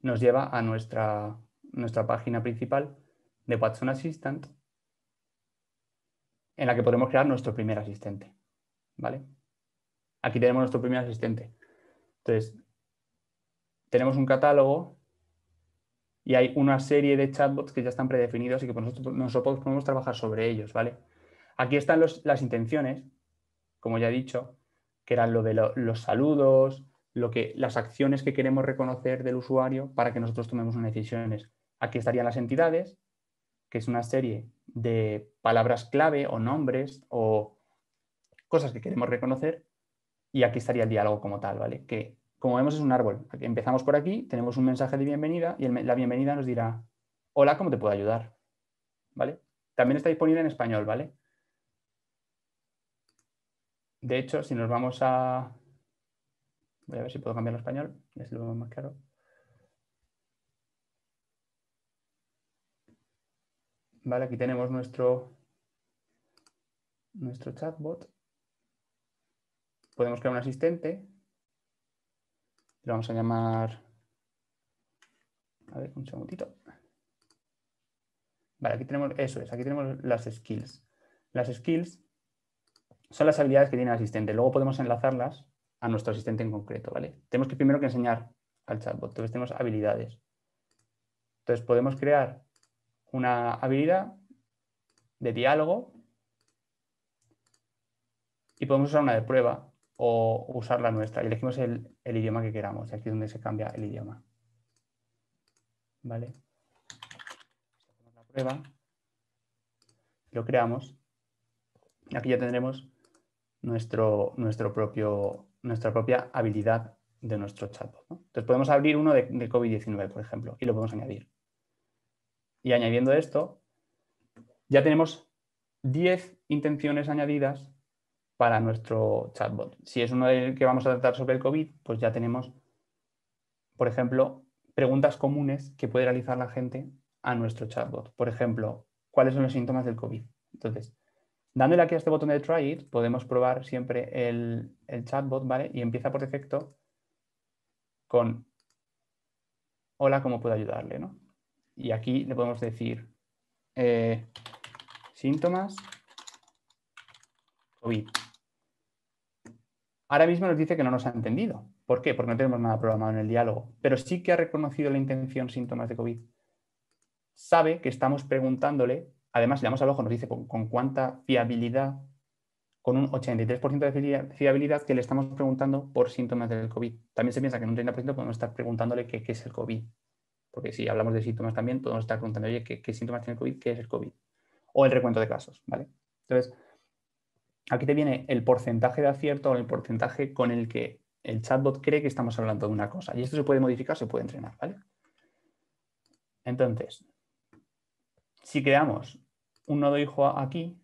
nos lleva a nuestra, nuestra página principal de Watson Assistant, en la que podemos crear nuestro primer asistente. ¿vale? Aquí tenemos nuestro primer asistente. Entonces, tenemos un catálogo y hay una serie de chatbots que ya están predefinidos y que pues, nosotros, podemos trabajar sobre ellos. ¿vale? Aquí están las intenciones, como ya he dicho, que eran lo de los saludos, lo que, las acciones que queremos reconocer del usuario para que nosotros tomemos unas decisiones. Aquí estarían las entidades, que es una serie de palabras clave o nombres o cosas que queremos reconocer. Y aquí estaría el diálogo como tal, ¿vale? Que como vemos es un árbol. Empezamos por aquí, tenemos un mensaje de bienvenida y la bienvenida nos dirá, hola, ¿cómo te puedo ayudar? ¿Vale? También está disponible en español, ¿vale? De hecho, si nos vamos a Voy a ver si puedo cambiar a español, es lo más claro. Vale, aquí tenemos nuestro, nuestro chatbot. Podemos crear un asistente. Lo vamos a llamar... A ver, un segundito. Vale, aquí tenemos, eso es, aquí tenemos las skills. Las skills son las habilidades que tiene el asistente. Luego podemos enlazarlas a nuestro asistente en concreto, ¿vale? Tenemos que primero que enseñar al chatbot, entonces tenemos habilidades. Entonces podemos crear una habilidad de diálogo y podemos usar una de prueba o usar la nuestra. Y elegimos el, idioma que queramos. Y aquí es donde se cambia el idioma. ¿Vale? la prueba. Lo creamos. Aquí ya tendremos nuestro, nuestro propio nuestra propia habilidad de nuestro chatbot. Entonces podemos abrir uno de, COVID-19, por ejemplo, y lo podemos añadir. Y añadiendo esto, ya tenemos 10 intenciones añadidas para nuestro chatbot. Si es uno del que vamos a tratar sobre el COVID, pues ya tenemos, por ejemplo, preguntas comunes que puede realizar la gente a nuestro chatbot. Por ejemplo, ¿cuáles son los síntomas del COVID? Entonces, Dándole aquí a este botón de try it, podemos probar siempre el, chatbot, ¿vale? Y empieza por defecto con hola, ¿cómo puedo ayudarle? Y aquí le podemos decir eh, síntomas COVID. Ahora mismo nos dice que no nos ha entendido. ¿Por qué? Porque no tenemos nada programado en el diálogo, pero sí que ha reconocido la intención síntomas de COVID. Sabe que estamos preguntándole Además, le damos al ojo, nos dice con, cuánta fiabilidad, con un 83% de fiabilidad que le estamos preguntando por síntomas del COVID. También se piensa que en un 30% podemos estar preguntándole qué, es el COVID. Porque si hablamos de síntomas también, podemos estar preguntando, oye, ¿qué, qué síntomas tiene el COVID? ¿Qué es el COVID? O el recuento de casos, ¿vale? Entonces, aquí te viene el porcentaje de acierto o el porcentaje con el que el chatbot cree que estamos hablando de una cosa. Y esto se puede modificar, se puede entrenar, ¿vale? Entonces, si creamos un nodo hijo aquí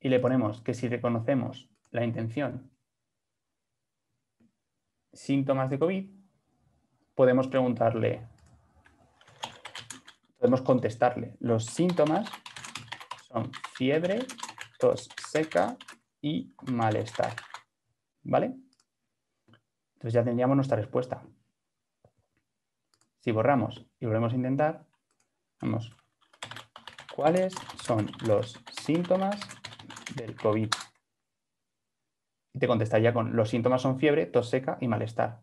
y le ponemos que si reconocemos la intención síntomas de COVID, podemos preguntarle, podemos contestarle. Los síntomas son fiebre, tos seca y malestar. ¿Vale? Entonces ya tendríamos nuestra respuesta. Si borramos y volvemos a intentar, vamos, ¿Cuáles son los síntomas del COVID? Y te contestaría con los síntomas son fiebre, tos seca y malestar.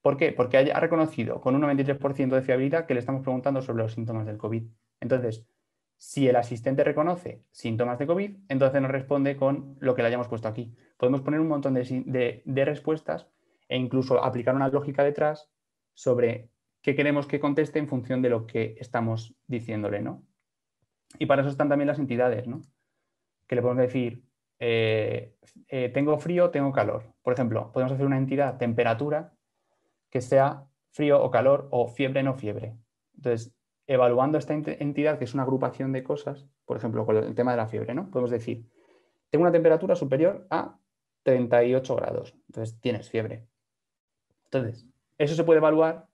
¿Por qué? Porque ha reconocido con un 93% de fiabilidad que le estamos preguntando sobre los síntomas del COVID. Entonces, si el asistente reconoce síntomas de COVID, entonces nos responde con lo que le hayamos puesto aquí. Podemos poner un montón de, de respuestas e incluso aplicar una lógica detrás sobre qué queremos que conteste en función de lo que estamos diciéndole, ¿no? Y para eso están también las entidades, ¿no? Que le podemos decir, eh, eh, tengo frío, tengo calor. Por ejemplo, podemos hacer una entidad temperatura que sea frío o calor o fiebre no fiebre. Entonces, evaluando esta entidad, que es una agrupación de cosas, por ejemplo, con el tema de la fiebre, ¿no? Podemos decir, tengo una temperatura superior a 38 grados, entonces tienes fiebre. Entonces, eso se puede evaluar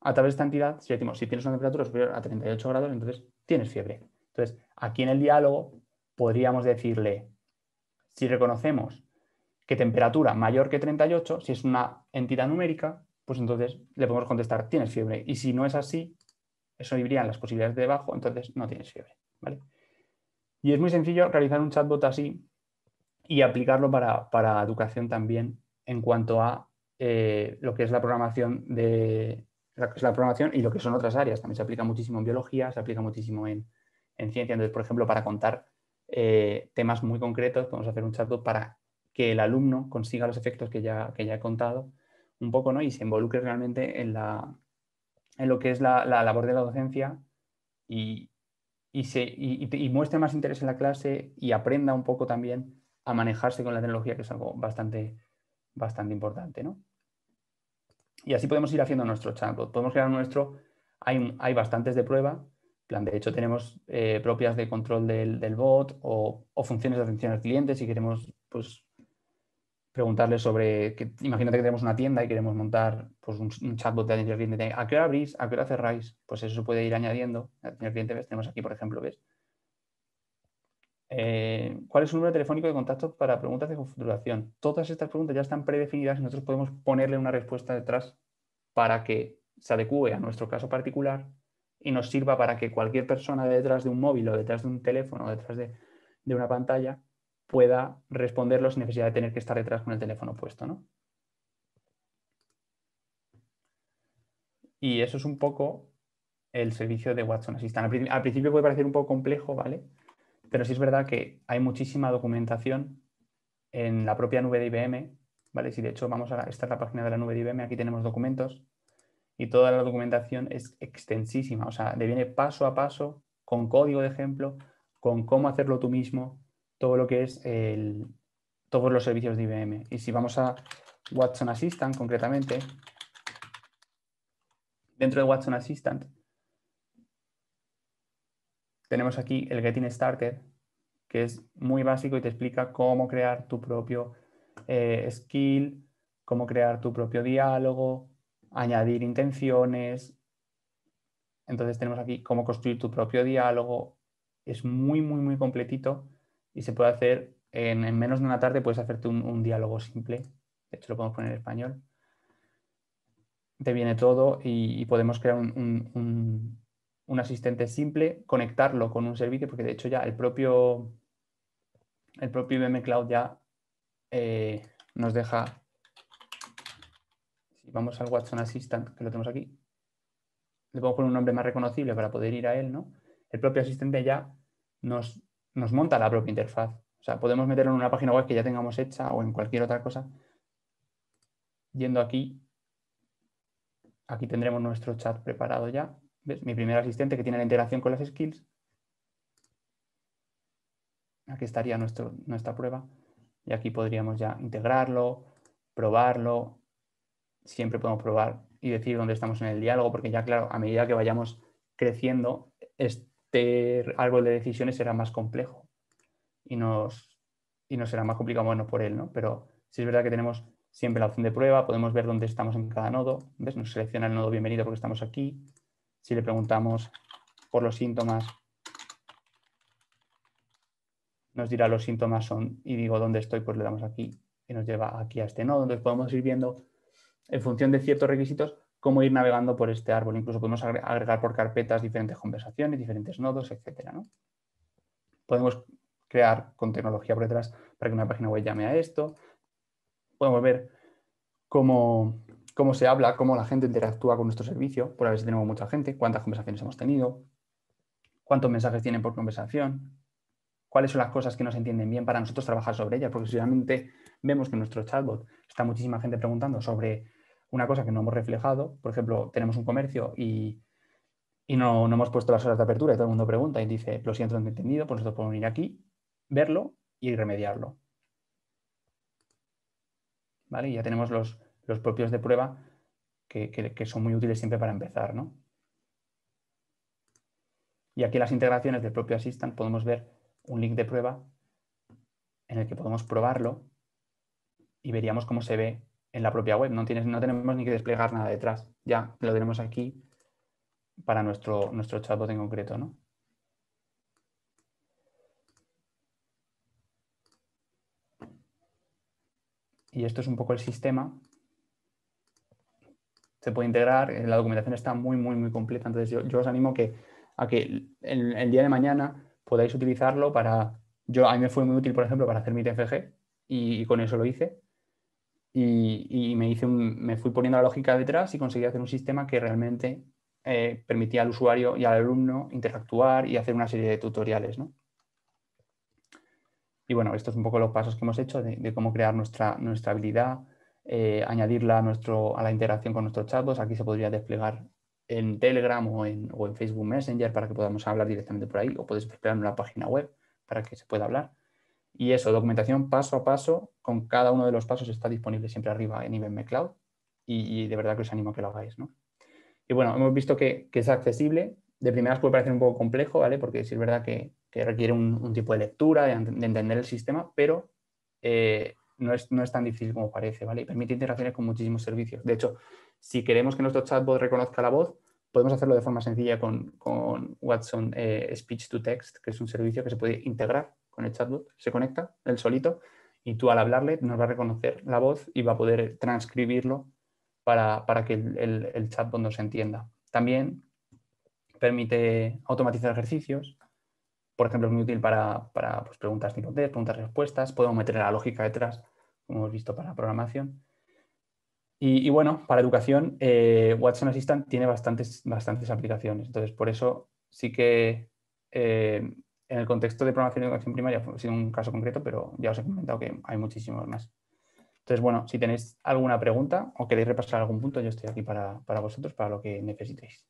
a través de esta entidad, si decimos, si tienes una temperatura superior a 38 grados, entonces tienes fiebre. Entonces, aquí en el diálogo podríamos decirle, si reconocemos que temperatura mayor que 38, si es una entidad numérica, pues entonces le podemos contestar, tienes fiebre. Y si no es así, eso irían las posibilidades de debajo, entonces no tienes fiebre. ¿vale? Y es muy sencillo realizar un chatbot así y aplicarlo para, educación también en cuanto a eh, lo que es la programación de, es la programación y lo que son otras áreas. También se aplica muchísimo en biología, se aplica muchísimo en, ciencia. Entonces, por ejemplo, para contar eh, temas muy concretos, podemos hacer un chatbot para que el alumno consiga los efectos que ya, he contado un poco y se involucre realmente en, lo que es la, labor de la docencia y, se, muestre más interés en la clase y aprenda un poco también a manejarse con la tecnología, que es algo bastante, bastante importante. ¿no? Y así podemos ir haciendo nuestro chatbot. Podemos crear nuestro, hay, hay bastantes de prueba. Plan, de hecho, tenemos eh, propias de control del, bot o, funciones de atención al cliente si queremos pues, preguntarle sobre, imagínate que tenemos una tienda y queremos montar pues, un, chatbot de atención al cliente. ¿A qué hora abrís? ¿A qué hora cerráis? Pues eso se puede ir añadiendo. Atención al cliente, tenemos aquí, por ejemplo, ¿ves? Eh, ¿Cuál es su número telefónico de contacto para preguntas de configuración? Todas estas preguntas ya están predefinidas y nosotros podemos ponerle una respuesta detrás para que se adecue a nuestro caso particular y nos sirva para que cualquier persona detrás de un móvil o detrás de un teléfono o detrás de, una pantalla pueda responderlo sin necesidad de tener que estar detrás con el teléfono puesto. ¿no? Y eso es un poco el servicio de Watson Assistant. Al, principio puede parecer un poco complejo, ¿vale? Pero sí es verdad que hay muchísima documentación en la propia nube de IBM, ¿vale? Si de hecho vamos a, esta es la página de la nube de IBM, aquí tenemos documentos y toda la documentación es extensísima, o sea, le viene paso a paso, con código de ejemplo, con cómo hacerlo tú mismo, todo lo que es todos los servicios de IBM. Y si vamos a Watson Assistant concretamente, dentro de Watson Assistant tenemos aquí el Getting Started, que es muy básico y te explica cómo crear tu propio eh, skill, cómo crear tu propio diálogo, añadir intenciones. Entonces tenemos aquí cómo construir tu propio diálogo. Es muy, muy, muy completito y se puede hacer en, menos de una tarde, puedes hacerte un, diálogo simple. De hecho, lo podemos poner en español te viene todo y, podemos crear un, un asistente simple, conectarlo con un servicio, porque de hecho ya el propio, el propio IBM Cloud ya eh, nos deja, si vamos al Watson Assistant, que lo tenemos aquí, le pongo poner un nombre más reconocible para poder ir a él, ¿no? El propio asistente ya nos, nos monta la propia interfaz. O sea, podemos meterlo en una página web que ya tengamos hecha o en cualquier otra cosa. Yendo aquí, aquí tendremos nuestro chat preparado ya mi primer asistente que tiene la integración con las skills. Aquí estaría nuestra prueba. Y aquí podríamos ya integrarlo, probarlo. Siempre podemos probar y decir dónde estamos en el diálogo, porque ya claro, a medida que vayamos creciendo, este árbol de decisiones será más complejo y nos, será más complicado bueno por él, Pero si es verdad que tenemos siempre la opción de prueba, podemos ver dónde estamos en cada nodo, Nos selecciona el nodo bienvenido porque estamos aquí, si le preguntamos por los síntomas, nos dirá los síntomas son, y digo dónde estoy, pues le damos aquí y nos lleva aquí a este nodo. Entonces podemos ir viendo en función de ciertos requisitos cómo ir navegando por este árbol. Incluso podemos agregar por carpetas diferentes conversaciones, diferentes nodos, etc. Podemos crear con tecnología por detrás para que una página web llame a esto. Podemos ver cómo, cómo se habla, cómo la gente interactúa con nuestro servicio, por a ver si tenemos mucha gente, cuántas conversaciones hemos tenido, cuántos mensajes tienen por conversación, cuáles son las cosas que no se entienden bien para nosotros trabajar sobre ellas, porque si realmente vemos que en nuestro chatbot está muchísima gente preguntando sobre una cosa que no hemos reflejado, por ejemplo, tenemos un comercio y, no, hemos puesto las horas de apertura y todo el mundo pregunta y dice, lo siento, no he entendido, pues nosotros podemos ir aquí, verlo y remediarlo. ¿Vale? ya tenemos los, los propios de prueba, que, son muy útiles siempre para empezar. Y aquí las integraciones del propio Assistant podemos ver un link de prueba en el que podemos probarlo y veríamos cómo se ve en la propia web. No, tienes, no tenemos ni que desplegar nada detrás. Ya lo tenemos aquí para nuestro, nuestro chatbot en concreto. Y esto es un poco el sistema se puede integrar, eh, la documentación está muy, muy, muy completa, entonces yo, os animo que, a que el, día de mañana podáis utilizarlo para, yo, a mí me fue muy útil, por ejemplo, para hacer mi TFG y, con eso lo hice y, me, hice me fui poniendo la lógica detrás y conseguí hacer un sistema que realmente eh, permitía al usuario y al alumno interactuar y hacer una serie de tutoriales. ¿no? Y bueno, estos es son un poco los pasos que hemos hecho de, cómo crear nuestra, nuestra habilidad, eh, añadirla a, nuestro, a la interacción con nuestros chatbots. Aquí se podría desplegar en Telegram o en, o en, Facebook Messenger para que podamos hablar directamente por ahí o podéis desplegar en una página web para que se pueda hablar. Y eso, documentación paso a paso, con cada uno de los pasos está disponible siempre arriba en IBM Cloud y, de verdad que os animo a que lo hagáis. Y bueno, hemos visto que, es accesible. De primeras puede parecer un poco complejo, ¿vale? Porque sí es verdad que, requiere un, tipo de lectura, de, entender el sistema, pero eh, no es, tan difícil como parece, ¿vale? Y permite interacciones con muchísimos servicios. De hecho, si queremos que nuestro chatbot reconozca la voz, podemos hacerlo de forma sencilla con, Watson eh, Speech to Text, que es un servicio que se puede integrar con el chatbot, se conecta él solito y tú al hablarle nos va a reconocer la voz y va a poder transcribirlo para, que el, el, chatbot nos entienda. También permite automatizar ejercicios, por ejemplo, es muy útil para, pues, preguntas tipo test, preguntas respuestas, podemos meter la lógica detrás como hemos visto para programación. Y, bueno, para educación, eh, Watson Assistant tiene bastantes, bastantes aplicaciones. Entonces, por eso sí que eh, en el contexto de programación y educación primaria ha sido un caso concreto, pero ya os he comentado que hay muchísimos más. Entonces, bueno, si tenéis alguna pregunta o queréis repasar algún punto, yo estoy aquí para, para vosotros, para lo que necesitéis.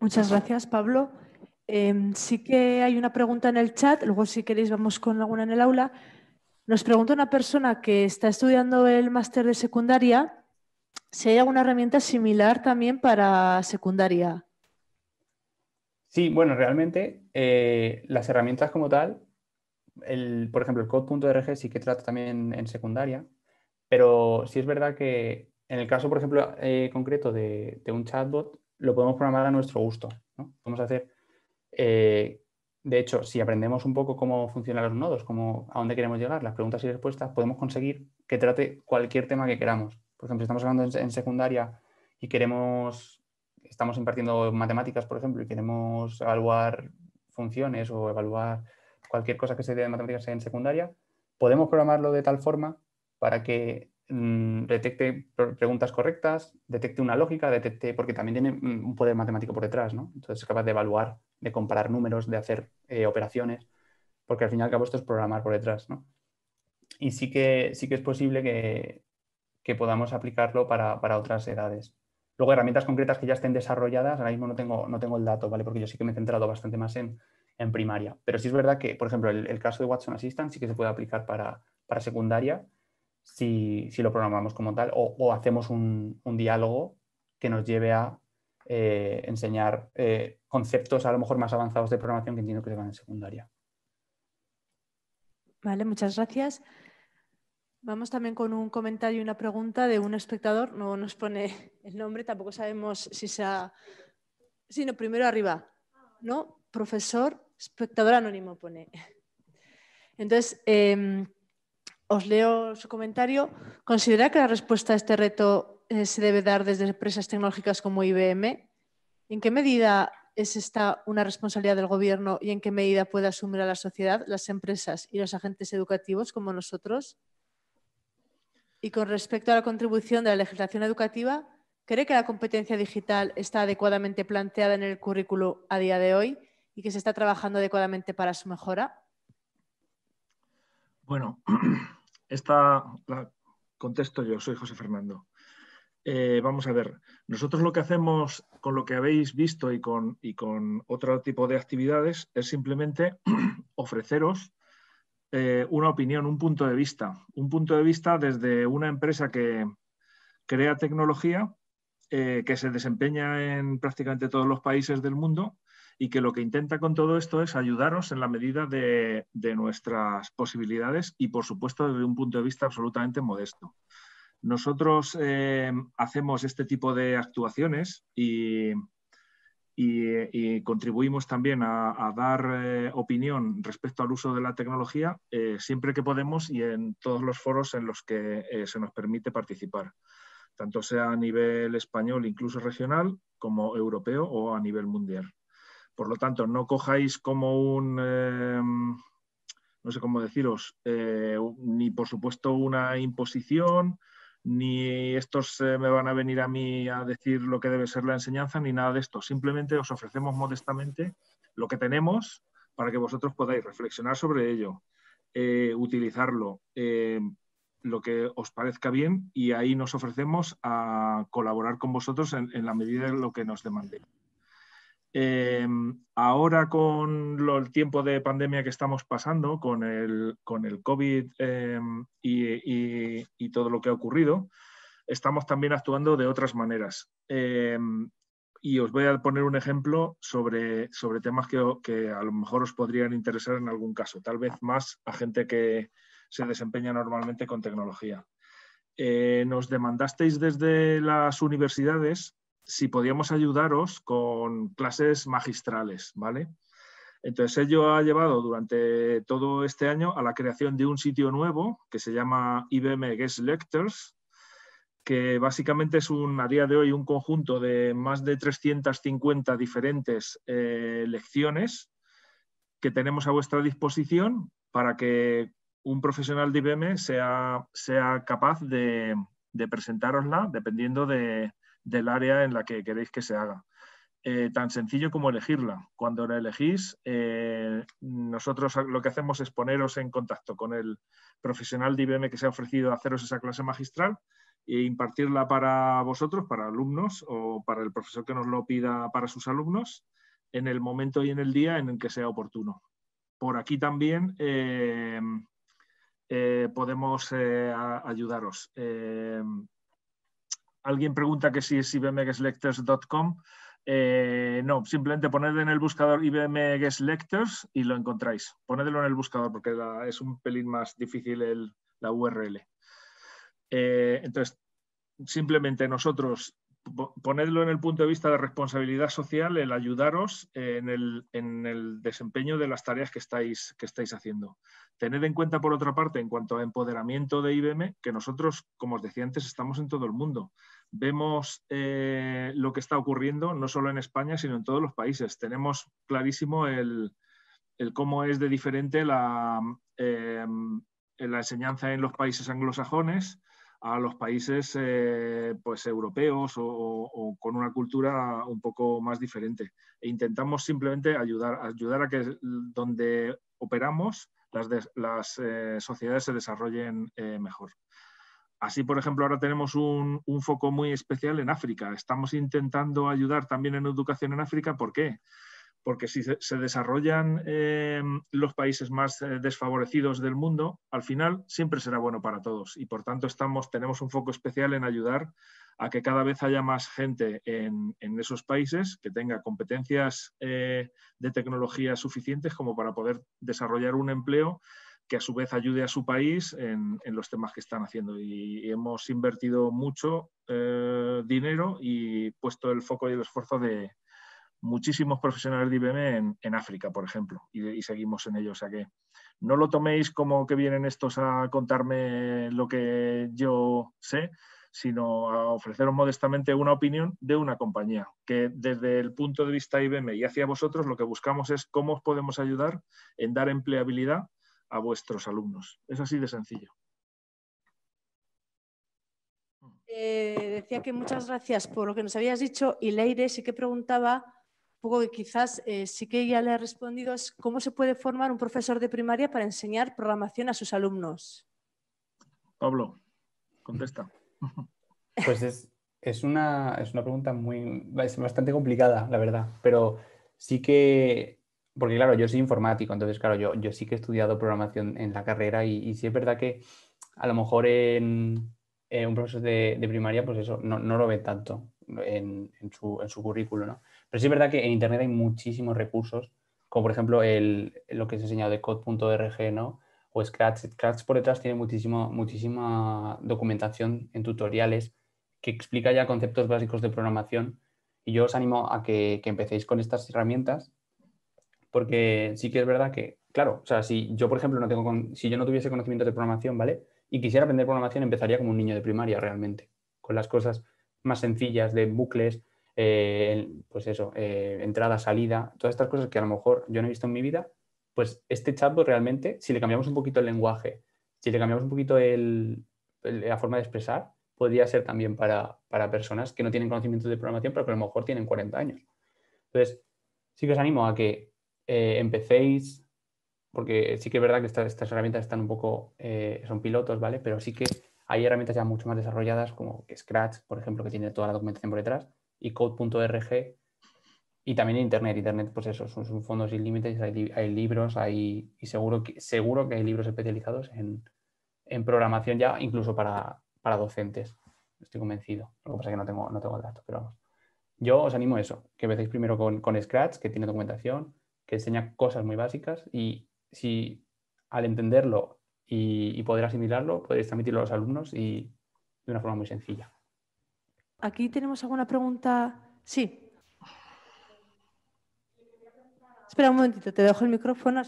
Muchas gracias, Pablo. Em, sí que hay una pregunta en el chat, luego si queréis vamos con alguna en el aula. Nos pregunta una persona que está estudiando el máster de secundaria si hay alguna herramienta similar también para secundaria. Sí, bueno, realmente eh, las herramientas como tal, por ejemplo, el code.org sí que trata también en secundaria, pero sí es verdad que en el caso, por ejemplo, eh, concreto de un chatbot, lo podemos programar a nuestro gusto. Podemos hacer, eh, de hecho, si aprendemos un poco cómo funcionan los nodos, cómo, a dónde queremos llegar, las preguntas y respuestas, podemos conseguir que trate cualquier tema que queramos. Por ejemplo, si estamos hablando en, secundaria y queremos, estamos impartiendo matemáticas, por ejemplo, y queremos evaluar funciones o evaluar cualquier cosa que se dé de matemáticas en secundaria, podemos programarlo de tal forma para que Mm, detecte preguntas correctas, detecte una lógica, detecte, porque también tiene mm, un poder matemático por detrás, ¿no? Entonces es capaz de evaluar, de comparar números, de hacer eh, operaciones, porque al final y al cabo esto es programar por detrás, ¿no? Y sí que, sí que es posible que, podamos aplicarlo para, otras edades. Luego, herramientas concretas que ya estén desarrolladas, ahora mismo no tengo, el dato, ¿vale? Porque yo sí que me he centrado bastante más en, primaria. Pero sí es verdad que, por ejemplo, el, caso de Watson Assistant sí que se puede aplicar para, para secundaria si, lo programamos como tal o, hacemos un, diálogo que nos lleve a eh, enseñar eh, conceptos a lo mejor más avanzados de programación que entiendo que se en secundaria. Vale, muchas gracias. Vamos también con un comentario y una pregunta de un espectador. No nos pone el nombre, tampoco sabemos si sea. no, primero arriba, ¿no? Profesor, espectador anónimo pone. Entonces, em, os leo su comentario. ¿Considera que la respuesta a este reto eh, se debe dar desde empresas tecnológicas como IBM? ¿En qué medida es esta una responsabilidad del gobierno y en qué medida puede asumir a la sociedad, las empresas y los agentes educativos como nosotros? Y con respecto a la contribución de la legislación educativa, ¿cree que la competencia digital está adecuadamente planteada en el currículo a día de hoy y que se está trabajando adecuadamente para su mejora? Bueno, esta la contesto yo, soy José Fernando. Eh, vamos a ver, nosotros lo que hacemos con lo que habéis visto y con, y con otro tipo de actividades es simplemente ofreceros eh, una opinión, un punto de vista. Un punto de vista desde una empresa que crea tecnología, eh, que se desempeña en prácticamente todos los países del mundo y que lo que intenta con todo esto es ayudarnos en la medida de, nuestras posibilidades y, por supuesto, desde un punto de vista absolutamente modesto. Nosotros eh, hacemos este tipo de actuaciones y, contribuimos también a, dar eh, opinión respecto al uso de la tecnología eh, siempre que podemos y en todos los foros en los que se nos permite participar, tanto sea a nivel español, incluso regional, como europeo o a nivel mundial. Por lo tanto, no cojáis como un, eh, no sé cómo deciros, eh, ni por supuesto una imposición, ni estos eh, me van a venir a mí a decir lo que debe ser la enseñanza, ni nada de esto. Simplemente os ofrecemos modestamente lo que tenemos para que vosotros podáis reflexionar sobre ello, utilizarlo lo que os parezca bien y ahí nos ofrecemos a colaborar con vosotros en, la medida de lo que nos demandéis. Em, ahora con el tiempo de pandemia que estamos pasando, con el, con COVID em, y, todo lo que ha ocurrido, estamos también actuando de otras maneras. Em, y os voy a poner un ejemplo sobre, sobre temas que, a lo mejor os podrían interesar en algún caso, tal vez más a gente que se desempeña normalmente con tecnología. Eh, nos demandasteis desde las universidades si podíamos ayudaros con clases magistrales, ¿vale? Entonces ello ha llevado durante todo este año a la creación de un sitio nuevo que se llama IBM Guest Lectures, que básicamente es a día de hoy un conjunto de más de 350 diferentes eh, lecciones que tenemos a vuestra disposición para que un profesional de IBM sea, sea capaz de, de presentarosla dependiendo de, del área en la que queréis que se haga. Eh, tan sencillo como elegirla. Cuando la elegís, eh, nosotros lo que hacemos es poneros en contacto con el profesional de IBM que se ha ofrecido a haceros esa clase magistral e impartirla para vosotros, para alumnos o para el profesor que nos lo pida para sus alumnos, en el momento y en el día en el que sea oportuno. Por aquí también eh, podemos ayudaros alguien pregunta que si es ibmguestlectors.com. Eh, no, simplemente poned en el buscador IBM y lo encontráis. Ponedlo en el buscador porque es un pelín más difícil la URL. Eh, entonces, simplemente nosotros ponedlo en el punto de vista de responsabilidad social, el ayudaros eh, en el, desempeño de las tareas que estáis, haciendo. Tened en cuenta, por otra parte, en cuanto a empoderamiento de IBM, que nosotros, como os decía antes, estamos en todo el mundo. Vemos eh, lo que está ocurriendo, no solo en España, sino en todos los países. Tenemos clarísimo el, cómo es de diferente em, eh, la enseñanza en los países anglosajones, a los países eh, pues europeos o, con una cultura un poco más diferente. E intentamos simplemente ayudar, ayudar a que donde operamos las, eh, sociedades se desarrollen eh, mejor. Así, por ejemplo, ahora tenemos un, un, foco muy especial en África. Estamos intentando ayudar también en educación en África. ¿Por qué? porque si se desarrollan eh, los países más eh, desfavorecidos del mundo, al final siempre será bueno para todos y por tanto estamos, tenemos un foco especial en ayudar a que cada vez haya más gente en, esos países que tenga competencias eh, de tecnología suficientes como para poder desarrollar un empleo que a su vez ayude a su país en, los temas que están haciendo. Y, y hemos invertido mucho dinero y puesto el foco y el esfuerzo de, muchísimos profesionales de IBM en, África, por ejemplo, y, seguimos en ellos. O sea que no lo toméis como que vienen estos a contarme lo que yo sé, sino a ofreceros modestamente una opinión de una compañía, que desde el punto de vista IBM y hacia vosotros lo que buscamos es cómo os podemos ayudar en dar empleabilidad a vuestros alumnos. Es así de sencillo. Eh, decía que muchas gracias por lo que nos habías dicho y Leire sí que preguntaba poco que quizás eh, sí que ya le ha respondido, es cómo se puede formar un profesor de primaria para enseñar programación a sus alumnos. Pablo, contesta. Pues es, es, una, pregunta muy, bastante complicada, la verdad, pero sí que, porque claro, yo soy informático, entonces claro, yo, yo sí que he estudiado programación en la carrera y, sí es verdad que a lo mejor en, eh, un profesor de, primaria, pues eso, no, lo ve tanto en, su, en su currículo, ¿no? Pero sí es verdad que en Internet hay muchísimos recursos, como por ejemplo el, lo que se enseñado de code.org, ¿no? O Scratch. Scratch por detrás tiene muchísimo, muchísima documentación en tutoriales que explica ya conceptos básicos de programación. Y yo os animo a que, que empecéis con estas herramientas, porque sí que es verdad que, claro, o sea, si yo, por ejemplo, no tengo con, si yo no tuviese conocimientos de programación, ¿vale? Y quisiera aprender programación, empezaría como un niño de primaria realmente, con las cosas más sencillas de bucles, eh, pues eso, eh, entrada, salida, todas estas cosas que a lo mejor yo no he visto en mi vida, pues este chatbot realmente, si le cambiamos un poquito el lenguaje, si le cambiamos un poquito la forma de expresar, podría ser también para, personas que no tienen conocimientos de programación, pero que a lo mejor tienen 40 años. Entonces, sí que os animo a que eh, empecéis, porque sí que es verdad que estas herramientas están un poco, son pilotos, ¿vale? Pero sí que hay herramientas ya mucho más desarrolladas, como Scratch, por ejemplo, que tiene toda la documentación por detrás, y code.org y también internet. Internet, pues eso, son, fondos sin límites, hay, libros, hay, y seguro que, seguro que hay libros especializados en, en programación ya, incluso para, para, docentes. Estoy convencido. Lo que pasa es que no tengo, no tengo el dato, pero vamos. Yo os animo a eso, que empecéis primero con, con Scratch, que tiene documentación, que enseña cosas muy básicas y si al entenderlo y, y poder asimilarlo, podéis transmitirlo a los alumnos y de una forma muy sencilla. Aquí tenemos alguna pregunta. Sí. Espera un momentito, te dejo el micrófono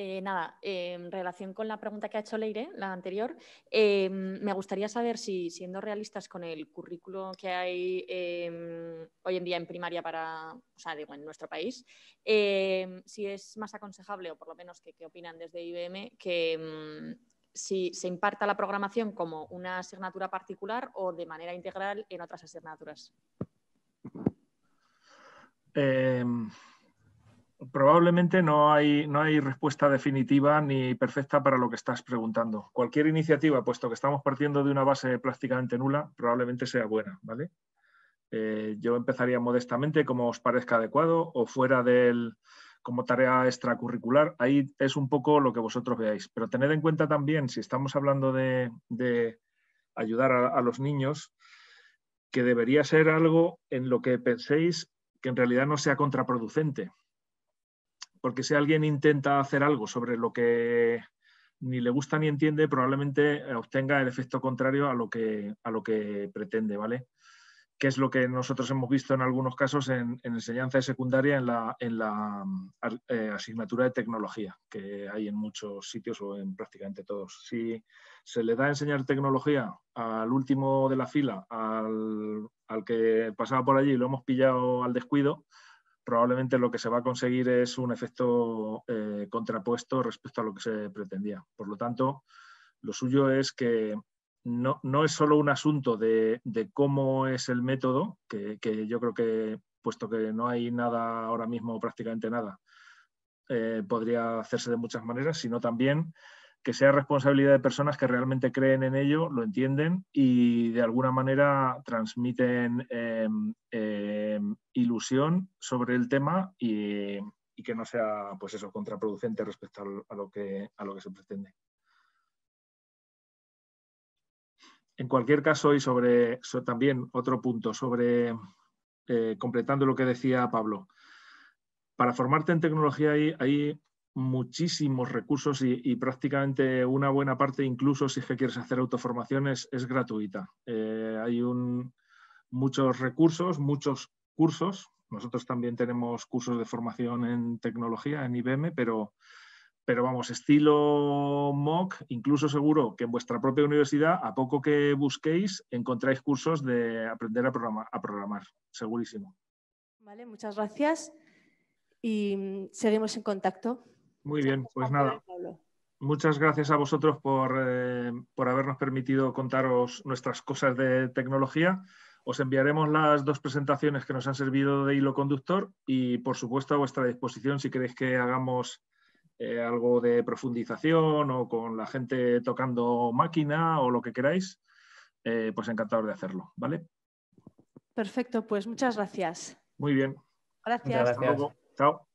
eh, nada, eh, en relación con la pregunta que ha hecho Leire, la anterior, eh, me gustaría saber si, siendo realistas con el currículo que hay em, hoy en día en primaria para, o sea, digo, en nuestro país, em, si es más aconsejable, o por lo menos qué que opinan desde IBM, que em, si se imparta la programación como una asignatura particular o de manera integral en otras asignaturas. Em, probablemente no hay, no hay respuesta definitiva ni perfecta para lo que estás preguntando. Cualquier iniciativa, puesto que estamos partiendo de una base prácticamente nula, probablemente sea buena, ¿vale? Eh, yo empezaría modestamente como os parezca adecuado o fuera del, como tarea extracurricular. Ahí es un poco lo que vosotros veáis. Pero tened en cuenta también, si estamos hablando de, ayudar a, los niños, que debería ser algo en lo que penséis que en realidad no sea contraproducente. Porque si alguien intenta hacer algo sobre lo que ni le gusta ni entiende, probablemente obtenga el efecto contrario a lo que, a lo que pretende, ¿vale? que es lo que nosotros hemos visto en algunos casos en, enseñanza de secundaria en la, en la mm, eh, asignatura de tecnología, que hay en muchos sitios o en prácticamente todos. Si se le da a enseñar tecnología al último de la fila, al, que pasaba por allí y lo hemos pillado al descuido, probablemente lo que se va a conseguir es un efecto eh, contrapuesto respecto a lo que se pretendía. Por lo tanto, lo suyo es que no, es solo un asunto de, cómo es el método, que, yo creo que, puesto que no hay nada ahora mismo, prácticamente nada, eh, podría hacerse de muchas maneras, sino también que sea responsabilidad de personas que realmente creen en ello, lo entienden y de alguna manera transmiten em, em, ilusión sobre el tema y, y, que no sea pues eso, contraproducente respecto a lo que, a lo que se pretende. En cualquier caso, y sobre, también otro punto, sobre eh, completando lo que decía Pablo, para formarte en tecnología hay, muchísimos recursos y, prácticamente una buena parte, incluso si es que quieres hacer autoformaciones, es, gratuita. Eh, hay muchos recursos, muchos cursos. Nosotros también tenemos cursos de formación en tecnología en IBM, pero pero vamos, estilo MOOC, incluso seguro que en vuestra propia universidad, a poco que busquéis, encontráis cursos de aprender a programar, segurísimo. Vale, muchas gracias y mm, seguimos en contacto. Muy bien, pues nada. Muchas gracias a vosotros por, eh, por habernos permitido contaros nuestras cosas de tecnología. Os enviaremos las dos presentaciones que nos han servido de hilo conductor y, por supuesto, a vuestra disposición si queréis que hagamos eh, algo de profundización o con la gente tocando máquina o lo que queráis, eh, pues encantado de hacerlo, ¿vale? Perfecto, pues muchas gracias. Muy bien. Gracias. Chao.